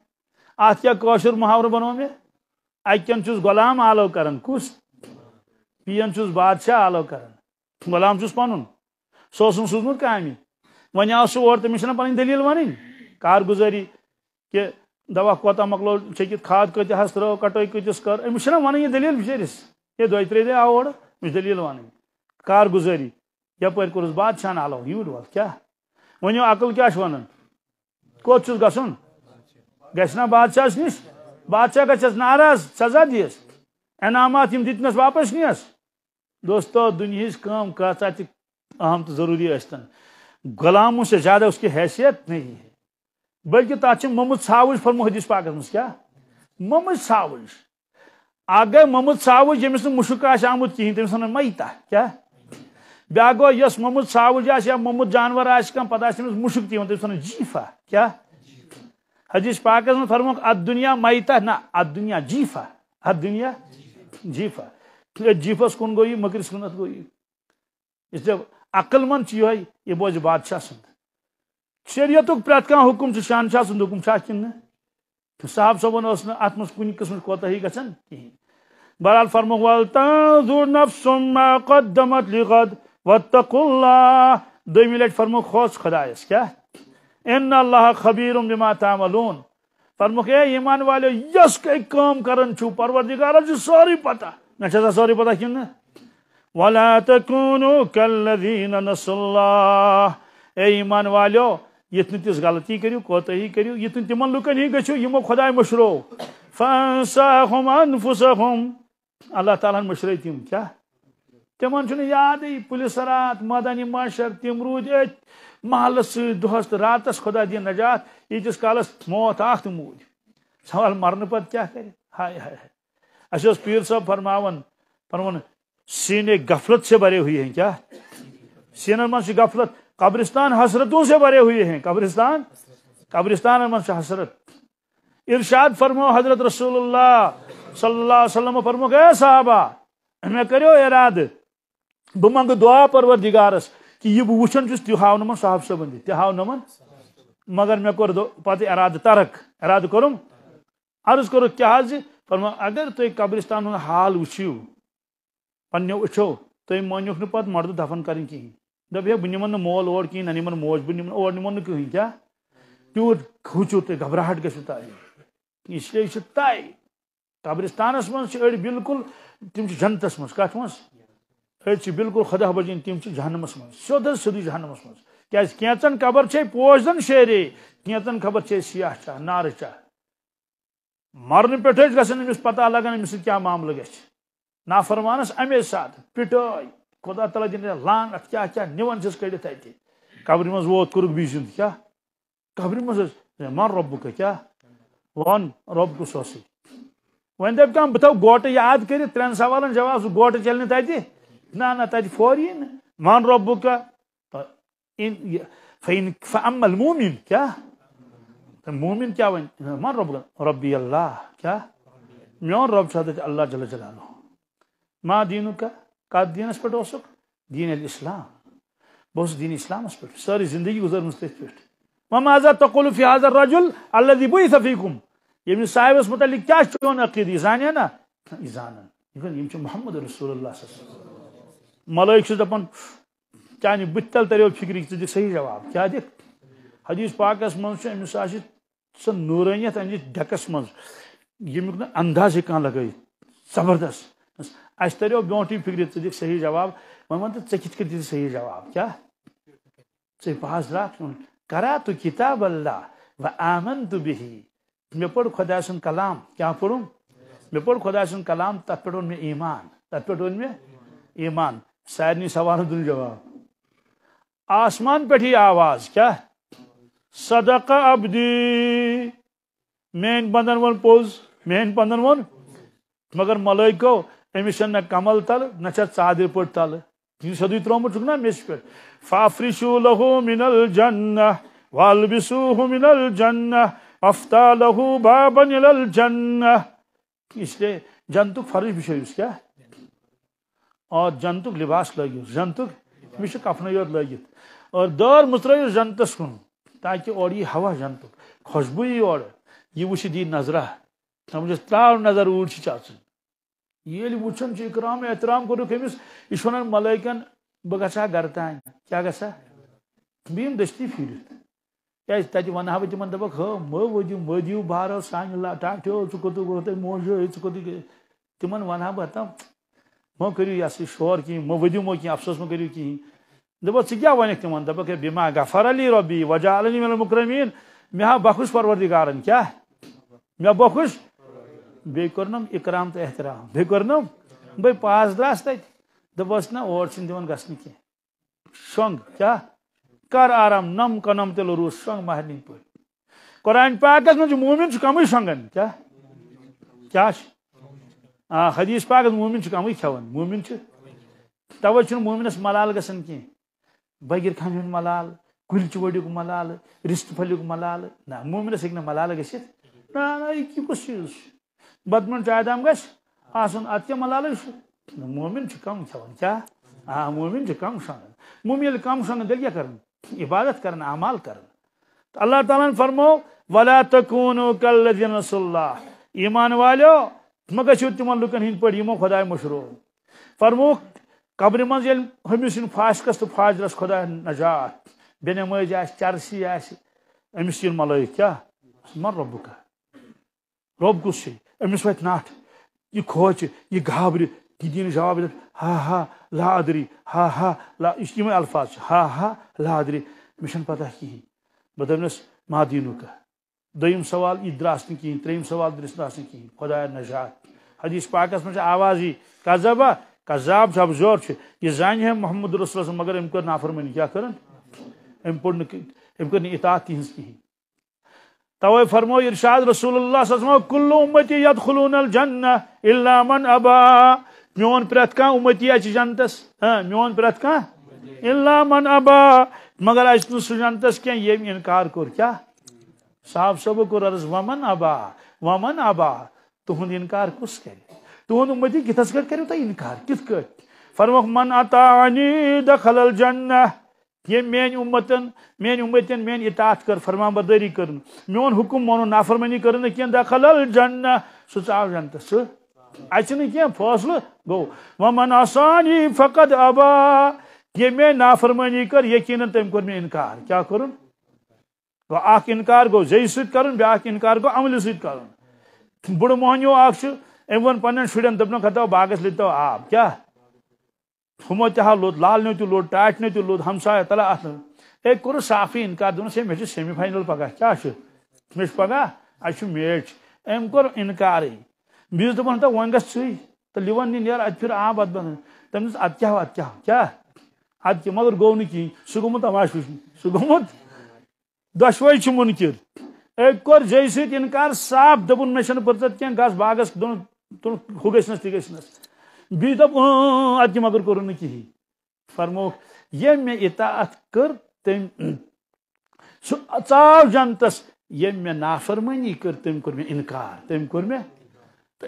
آت کیا کوشر محاور بنو میں ایکن چوز غلام آلو کرن کس پین چوز بادشاہ آلو کرن غلام چوز پانون سوسن سوزنور کامی ون آو سنہ پن دلیل ون کارگزاری کہ دوا کوتہ مکل چکت کھاد کت تر ون یہ دلیل بچے دہی دہ آؤ دلی دلیل ون کارگزاری یپ کورس بادشاہ علو یور عقل کیا کیا وقت كوس گھن گا بادشاہ نش بادشاہ گھس ناراض سزا دس انعامات ہم دس واپس نیس دوستو دن کہ کیا تک اہم تو ضروری یست غلاموں سے زیادہ اس کی حیثیت نہیں ہے بلکہ ترج محمد ساوج فرمو حدیث من کیا محمد ساوج گئی ممد مشکہ یس نا مشک آمت کھین تنہ میتہ کیا بیا گوس یا محمد جانور آپ پہ آپ مشک جیفا کیا حدیث پاک فرموک ادنیا میتہ نہ الدنیا جیفا الدنیا دنیا جیفا جیفس کن مکر مکرس گوئی اس عقل مند یہ یہ بوجھ بادشاہ سند شریعت پریت کان حکم سے شانشاہ سند حکم چھا کن تو صاحب صبن اس ات مس کن قسم کوتا ہی گھن کہیں برحال فرم تنظر نفس ما قدمت لغد واتق اللہ دو ملٹ فرم خوش خدایس کیا ان اللہ خبیر بما تعملون فرمکھ اے ایمان والے یس کئی کام کرن چھو پروردگار جو جی، سوری پتہ نہ چھتا سوری پتہ کیوں نہ ولا اے ایمان والو یتن تس غلطی کریو کریو کوتہی یتن تمن لکن ہی گچھو یمو خدای مشرو فم ان اللہ تعالیٰ مشرے تم کیا تمن تمہیں یاد پولیس رات مدن معاشر تم رود محلس دہس راتس خدا دی نجات یتس کالس موت آخ مود سوال مرنے پتہ کیا کرے ہائے ہائے ہا اہ پیر فرماون ف سینے غفلت سے بھرے ہوئے ہیں کیا من سے گفلت قبرستان حسرتوں سے بھرے ہوئے ہیں قبرستان قبرستان من سے حسرت ارشاد فرمو حضرت رسول اللہ صلی اللہ علیہ وسلم فرمو کہ اے صحابہ میں کریو اراد بہ منگ دعا پروردگارس کہ یہ وچان چھ نمان صحاب سے صاحب صبندی نمان مگر میں دو پتہ اراد ترک اراد کروں عرض کرو کیا حاضر جی؟ فرمو اگر ایک قبرستان حال وو پنو اچھو تم مانوک نا پہ مرد دفن کریں کہیں دب ہے بہت نا مول اور نہ نا موج بہت اور نمن نا کہیں کیا تیوت کھوچو تو گھبراہٹ گھو تی اس لیے یہ تی قبرستان مجھ سے اڑ بالکل تم جنتس مجھ کت مس اڑ سے بالکل خدا بجے تم جہنمس مجھ سے سیود سیود جہنمس مجھ کی کینچن قبر سے پوچھ شیرے کینچن قبر سے سیاح چاہ نار چاہ مرنے پہ گھنس پتہ لگان امس سی معاملہ گھر نافرمانس امے سات پٹائی خدا تعالیٰ دن لانگ ات کیا کیا نیون چیز کڑت ات قبر مز ووت کرک بی زند کیا قبر مز من رب کا کیا وان رب کو سوسی ون دب کم بتو گوٹ یاد کری ترن سوالن جواب گوٹ چلنی تا جی نا نا تا جی فوری نا من رب کا ان فا ان فا اما المومن کیا مومن کیا ون من رب کا ربی اللہ کیا میون رب شادت اللہ جل جلالہ ما دینو کا کتھ دینس پہ دین الاسلام بہت دین اسلامس پہ ساری زندگی گزرم تھی پہ و ماذا تقول في هذا الرجل الذي بعث فيكم يمن یعنی صاحبس متعلق کیا چون عقیدہ زانیا نا زانن یہ یم محمد رسول اللہ صلی اللہ علیہ وسلم ملائک چھ دپن چانی بتل تریو فکری چھ صحیح جواب کیا دیکھ حدیث پاکس من چھ امس سن نورانیت ان ڈکس من یمیک نا انداز کان لگئی زبردست اس تریو برونٹ فکر ثہ دکھ صحیح جواب ون ون ثہ کت کن صحیح جواب کیا ثہ پاس لاکھ کرا تو کتاب اللہ و آمن تو بہی مے پوڑ خدا سن کلام کیا پڑھم مے پوڑ خدا سن کلام تب پہ اون مے ایمان تب پہ اون مے ایمان سارے سوالوں دن جواب آسمان پہ آواز کیا صدق عبدی مین بندن ون پوز مین بندن ون مگر ملائکو أمس شنن کمل تل نہ نشت صادر پر تل جن سدو يترو مجھونا مش پر فافرشو لغو من الجنة والبسوه من الجنة افتا بابا بابن الالجنة اس لئے جن تک فرش بشه يوز کیا اور جن تک لباس لگ يوز جن تک مش کفن اور دار مطرح جنتس جن تس کن تاکہ اور یہ ہوا جن تک خوشبوئی اور یہ وشی دین نظرہ ہے ہم جس نظر اوڑ چی چاہتے ہیں ییلی وچن چھ اکرام احترام کرو کمیس اشوانن ملائکن بگسا گرتان کیا گسا بیم دشتی پھیرت ایس تاچی ونہا بچی من دبک ہا مو وجی مجیو بھارا سانگ اللہ ٹاکتے ہو چکتو گرتے موجو ہے چکتو گرتے تی من ونہا بہتا مو کریو یاسی شور کی مو ودیو مو کی افسوس مو کریو کی دبک چکیا ونک تی من دبک بیما گفر علی ربی وجالنی من المکرمین میہا بخش پروردگارن کیا میہا بخش پروردگارن بیٚیہِ کورنم اِکرام تو احترام بیم بے پاس دس تبہ نا اوور دونوں گھنہ کی شنگ کیا آرام نم کنم تروس شنگ مہر پہ قرآن موہن سے کم شا حدیث مومن کم کومن تو موہنس ملال گزا کھن بکرخانہ ملال کلچہ نہ ملالہ ہیٚکہِ پھلیک ملالہ نا نہ ہک یہِ کُس کس چیز بدمن چاہے دام گس آسن ات کیا ملال مومن چھ کم کھوان کیا ہاں مومن چھ کم شان مومن یل کم شان دل کیا کرن عبادت کرن اعمال کرن تو اللہ تعالی نے فرمو ولا تکونو کالذین رسول اللہ ایمان والو مگہ چھو تمن لکن ہند پڑ یمو خدای مشرو فرمو قبر من یل ہمس فاسقس تو فاجرس خدا نجات بے نماز آس چرسی آس امس یل ملائک کیا من ربک رب گوشی امس وتہ نٹ یہ کھوچہ یہ گین جواب ہا ہا لادری ہا ہا یہ الفاظ ہا ہا لاد من پتہ کہین بہ ما مہادین دیم سوال یہ دراس نکین تریم سوال درس آسن کہین خدا نجات حدیث پاکس میں آواز ہی کذ ذبح جب زور چھ یہ زانہ ہے محمد اللہ مگر مگر کر نافرمانی کیا کرن ام ام کر اطاعت تہن کہیں توے فرمو ارشاد رسول اللہ صلی اللہ علیہ وسلم کل امتی یدخلون الجنہ الا من ابا میون پرت کان امتی اچ جنتس ہاں میون پرت کان الا من ابا مگر اچ نو جنتس کیا یہ انکار کر کیا صاحب سب کو رز ومن ابا ومن ابا تہند انکار کس کرے تہند امتی کتس کر کرو تا انکار کت کر فرمو من اطاعنی دخل الجنہ یہ میان امتن میان امتن میان اطاعت کر فرما برداری کرن میون حکم مانو نافرمانی کرن کین داخل الجنہ سو چاو جنت سو اچھنے کین فاصل گو ومن آسانی فقد ابا یہ میں نافرمانی کر یقینا تم کر میں انکار کیا کرن و آخ انکار گو زی سید کرن بے آخ انکار گو عمل سید کرن بڑو مہنیو آخ چھو ایوان پنن شڑن دبنا کھتاو باگس لیتاو آب کیا ہمو تہ لوت لال نیو تہ لوت ٹاٹ نیو تہ لوت ہمسایہ تلا اتھ اے کور صافی انکار دونس ہے میچ سیمی فائنل پگہ کیا چھ میچ پگہ اچھ میچ ایم کور انکار ہے بیز تہ بنتا ونگس چھ تہ لیون نی نیر اچھ پھر آب بد بن تم اس ات کیا ات کیا کیا ات کی مگر گو نی کی سگمت اماش سگمت دشوی چھ منکر کی اے کور جے سی انکار صاف دبن میشن پرتت کیا گاس باگس دون تو ہو گیس تی گیس بیو اتنے مغرم نا کہ فرموک یم اطاعت کر تم سہ اچا جنتس یم میں نافرمانی کر تم کو میں انکار تم کو میں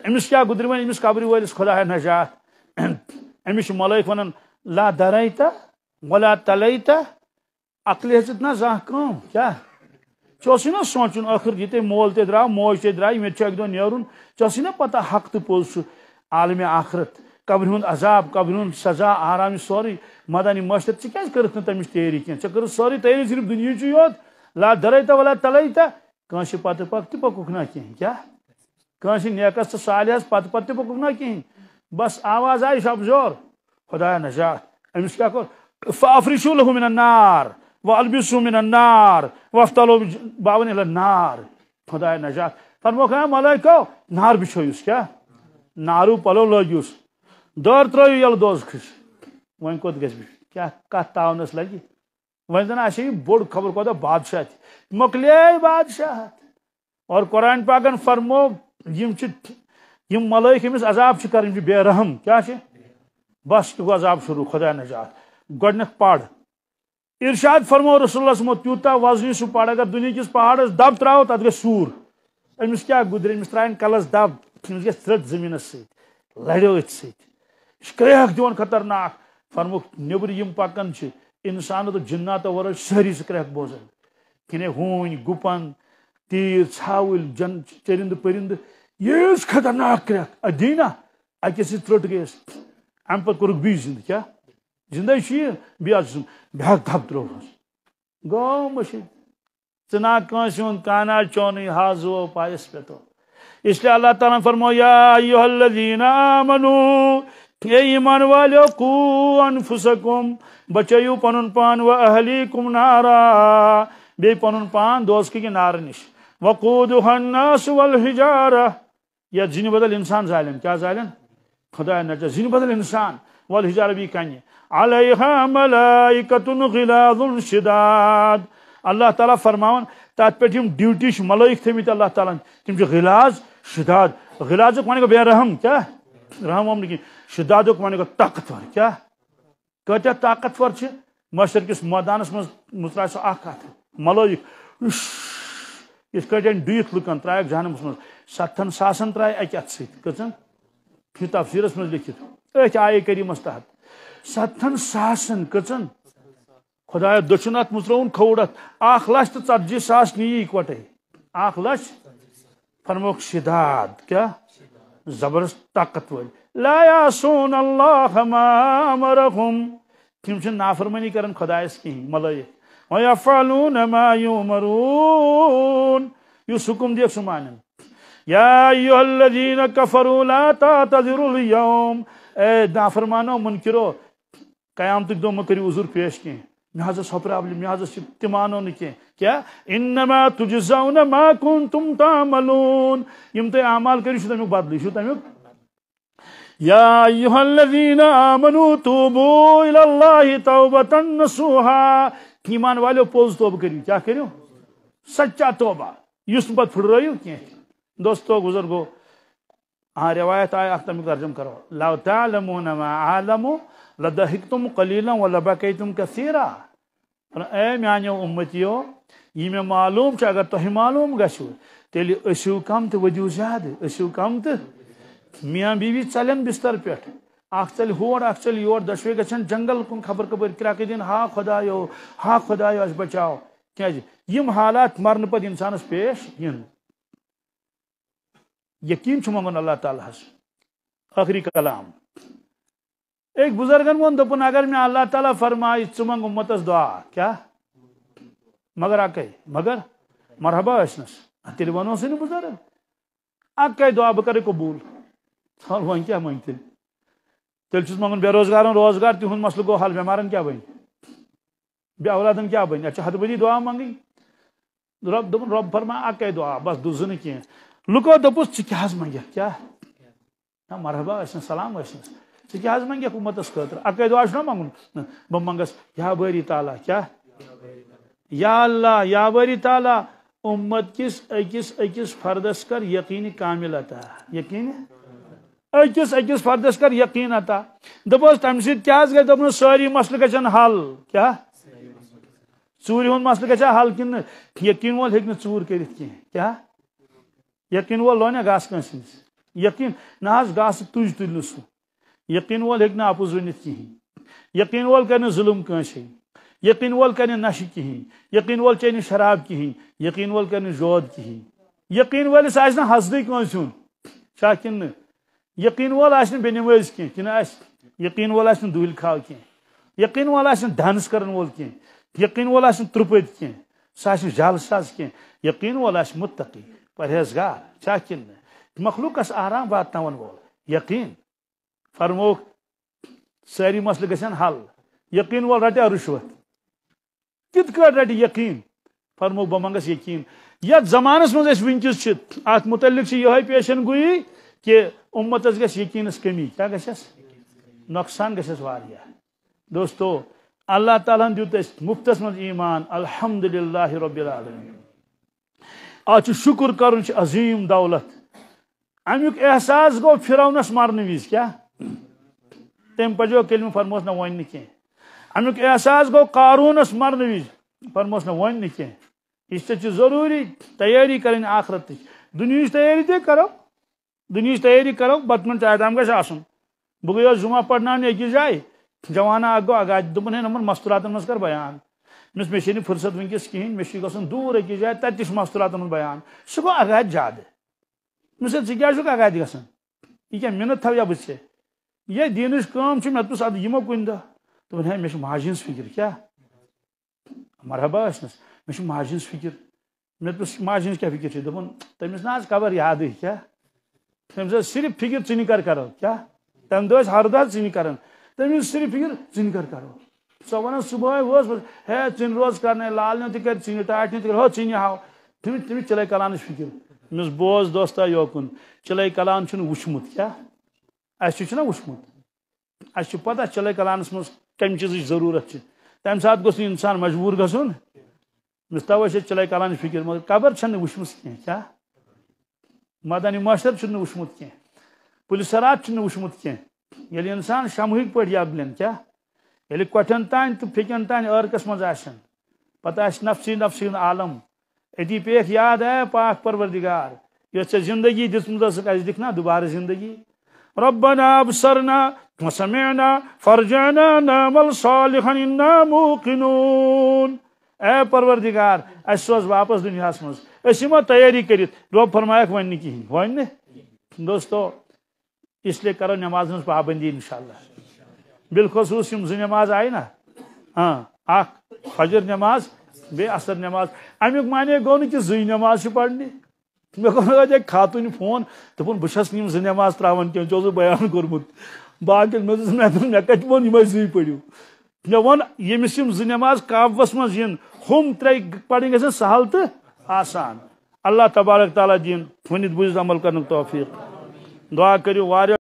امس كيا گرو ايس قبر ولس خدا نجات امس ملك لا لات ولا غلط تلیتہ اكلت نا کیا چوسی نا سوچن آخر یہ مول تے درا موج تیے درائے میں چھ دن چوسی نا ہوسئی حق ہفتہ پوز سہ عالم آخرت قبر ہند عذاب قبر ہند سزا آرام سوری مدانی معاشر ٹھیک کر تم تیاری کی سوری تیاری صرف دنہی یوت لا اللہ ولا تلائی تو پتہ پک پک نا کہہ نیکس تو سالحس پتہ پتہ پک نا کہہ بس آواز آئی شمزور خدایا نجات امس من النار والبسو من النار وفت باون نار خدایا نجات فرمو ملائکو نار بچھو اس کیا نارو پلو لوگوس دور ترٲیِو یَلہٕ دوزکھس وۄنۍ کوٚت گژھِ بہٕ کیٛاہ کَتھ تاونَس لَگہِ وۄنۍ زَن آسہِ ہے یہِ بوٚڑ خبر کوتاہ بادشاہ تہِ مۄکلے بادشاہت اور قۄران پاکَن فرمو یِم چھِ یِم مَلٲیِکھ أمِس عذاب چھِ کَرٕنۍ یِم چھِ بے رحم کیٛاہ چھِ بَس تہِ گوٚو عذاب شروٗع خۄدا نجات گۄڈنٮ۪تھ پَڑ اِرشاد فرمو رسول اللہ صمو تیوٗتاہ وَزنی سُہ پَڑ اگر دُنہیٖکِس پہاڑَس دَب ترٛاوو تَتھ گژھِ سوٗر أمِس کیٛاہ گُدرِ أمِس ترٛایَن کَلَس دَب أمِس گژھِ ژٔٹ زٔمیٖنَس سۭتۍ لَڑیو أتھۍ سۭتۍ سکریخ دیوان خطرناک فرموک نبری یم پاکن چھ انسان تو جنات ورش سہری سکریخ بوزن کنے ہون گپن تیر چھاول جن چرند پرند یہ خطرناک کریخ ادینا اکیسی ترٹ گیس ام پر کرک بی زند کیا زندہ چھئی بیا سم بیاج دھاب درو فرس گو مشید سنا کانسیون کانا چونی حاضو پائس پیتو اس لئے اللہ تعالیٰ فرمو یا ایوہ الذین آمنو اے ایمان والے کو انفسکم بچیو پنن پان و اہلیکم نارا بے پنن پان دوست کی نار نش وقودہ الناس والحجارہ یا زین بدل انسان زائلن کیا زائلن خدا ہے نجا زین بدل انسان والحجارہ بھی کہنی علیہ ملائکت غلاظ شداد اللہ تعالیٰ فرماؤن تات پہ تیم ڈیوٹیش ملائک تھے میتے اللہ تعالیٰ تیم جو غلاظ شداد غلاظ کو مانے کو بے رحم کیا رحم ہم نہیں کی شدادک واقتور گو طاقتور کیا کتیا طاقتور مشرق میدانس مس می سا اخت ملک یو ڈھکن ترائق جہانس مس ستن ساسن ترائے اکیت ستن تفسیر من لکھ آئے کرمس تحت ستھن ساسن کتن خدا دشن ات متروڑ اخجی ساس نی اکوٹے اچھ فرموک شداد کھا زبردست طاقت ورث لا یاسون اللہ ما مرکم تم چھن نافرمانی کرن خدا اس کی ہیں ملائی ہے ویفعلون ما یومرون یو سکم دیکھ سمانن یا ایوہ الذین کفروا لا تاتذروا لیوم اے نافرمانو منکرو قیام تک دو مکری عذر پیش کی ہیں محضر سو پرابلی محضر سو تیمانو نکی کیا انما تجزاؤنا ما کنتم تعملون یم تے اعمال کریشو تا میک بادلیشو تا میک يا أيها الذين آمنوا توبوا إلى الله توبة نصوحا ایمان والو پوز توب کریو کیا کریو سچا توبہ یس بد پھڑ رہیو ہو کیا دوستو گزر گو ہاں روایت آئے اختم ترجم کرو لو تعلمون ما عالمو لدہکتم قلیلا ولبکیتم کثیرا اے میانیو امتیو یہ میں معلوم چاہ اگر تو ہی معلوم گشو تیلی اشو کم تو وجو زیاد اشو کم تو میاں بیوی چلن بستر پہ ہور ہوور چل یور دشوے گچن جنگل کن خبر کبر کرا کے دین ہا خدا یو ہا خدا یو اس کیا جی یم حالات مرن پت انسان پیش ین یقین منگن اللہ تعالی آخری کلام ایک بزرگن من دپن اگر میں اللہ تعالیٰ فرمائے ثنگ امتس دعا کیا مگر اکے مگر مرحبا سے نہیں بزرگ آکے دعا کو قبول کیا منگے تیل چیز منگن بے روزگار روزگار تہن مسئلہ گو حل بیمارن کیا بن بے اولادن کیا اچھا حد بجی دعا منگی دبن رب فرما آکے اکے دعا بس دیکھنے کی لکو دا منگ کیا مرحبا سلام یسنس حض ثی حکومت اس خطر آکے دعا مانگن بم منگس یا بری تعالی کیا یا اللہ یا بری تعالی امت کس اکس اکس فردس کر یقین کامل یقین ہے اکس اکس فردس کر یقین آتا دب اس تم سید گئی دبنو انہوں ساری مسئلہ کا چند کیا چوری ہون مسئلہ کا حل کن کین یقین وہ لیکن چور کرت کی کیا یقین وہ لونے گاس کا سنی سے یقین ناز گاس تج دلو سو یقین وہ لیکن آپ ازوی نیت کی یقین وہ کرنے ظلم کنش یقین وہ کرنے نشی کی یقین وہ چینی شراب کی یقین وہ کرنے جود کی یقین وہ لیکن سائزنا حضری کنش ہیں شاکن نیت یقین وول بے کی کہ یقین وول دل کھا کی یقین وول ڈانس آسن ترپت کی جال ساز کی یقین وول متقی پرہیزگار گاہ چاہ کہ مخلوقس آرام واتن وول یقین فرموک ساری گسن حل یقین وول رٹیا رشوت کت رٹ یقین فرمو بہ منگس یقین یت زمانس مزہ ونکس ات متعلق یہ پیشن گوئی کہ امتس گس یقینس کمی کیا گان گس دوستو اللہ تعالیٰ اس مفتس من ایمان الحمدللہ رب العالمین آج شکر کر عظیم دولت امی احساس گو پونس مرنے وز کیا تم کلمہ كلم فرمس نا ور کی امی احساس گو قارونس مرنے وز فرم نیچ ت ضروری تیاری کریں آخرت اس تیاری کرو دنیا تیاری کرو بتمن تام گھس بہ گئی جمعہ پرنان اکس جائے جوانہ اک گو اگا دن ہے نمن مستورات مز کر بیان مس مے فرصت ونکس کہین مے گھن دور اکس جائے تت مستورات من بیان سہ گو اگاد زیادہ مس ثہ اگاد گھن یہ کیا منت تھو یا بہ یہ دینش کام چھ مے دس اد یمو کن دہ دپن ہے مے ماجہ ہز فکر کیا مرحبا ٲسنس مے ماجہ ہز فکر مے دس ماجہ ہز کیا فکر چھ دپن تمس نا آز قبر یادٕے کیا تمہیں صرف فکر چنی کر کرو کیا تم دوس ہردا چنی کرن تمہیں صرف فکر چنی کر کرو سو وانا صبح ہوس ہے چن روز کرنے لال نتی کر چنی ٹاٹ نتی کر ہو چنی ہاو تم تم چلے کلان فکر مس بوز دوستا یوکن چلے کلان چن وشمت کیا اس چھنا وشمت اس چھ پتہ چلے کلانس مس کم چیز ضرورت چھ تم سات گوس انسان مجبور گسن مستوی چلے کلان فکر مگر قبر چھن وشمس کیا مدنی معاشر چھ وچمت کی پلسرات وچمت کی یل انسان شمہک پہ یا بلین کیا یل کٹن تان تو پھکن تان عرقس من پتہ نفسی نفسی عالم اتی پیخ یاد ہے پاک پروردگار یہ زندگی دسمت دکھنا دوبارہ زندگی ربنا ابصرنا وسمعنا فرجعنا نعمل صالحا اننا موقنون اے پروردگار اس واپس دنیا سمجھ اسیما تیاری کریت دعا فرمایا کہ وانی کی وانی دوستو اس لئے کرو نماز نماز پابندی انشاءاللہ بالخصوص یم یمز نماز آئی نا ہاں، آخ فجر نماز بے اثر نماز ام ایک معنی ہے کہ انہوں نے زی نماز شو پڑھنی میں کہا کہ جائے کھاتو نہیں فون تو پھون بشاس نہیں زی نماز تراؤن کیوں چوزو بیان کرمت باقی میں سے میں نے کہا کہ وہ نماز زی پڑھیو میں وہاں یہ مسیم زی نماز کافوس مزین ہم ترائی پڑھیں گے سے سہل تھے آسان اللہ تبارک تعالیٰ دین ونت بز عمل کرنے توفیق دعا کرو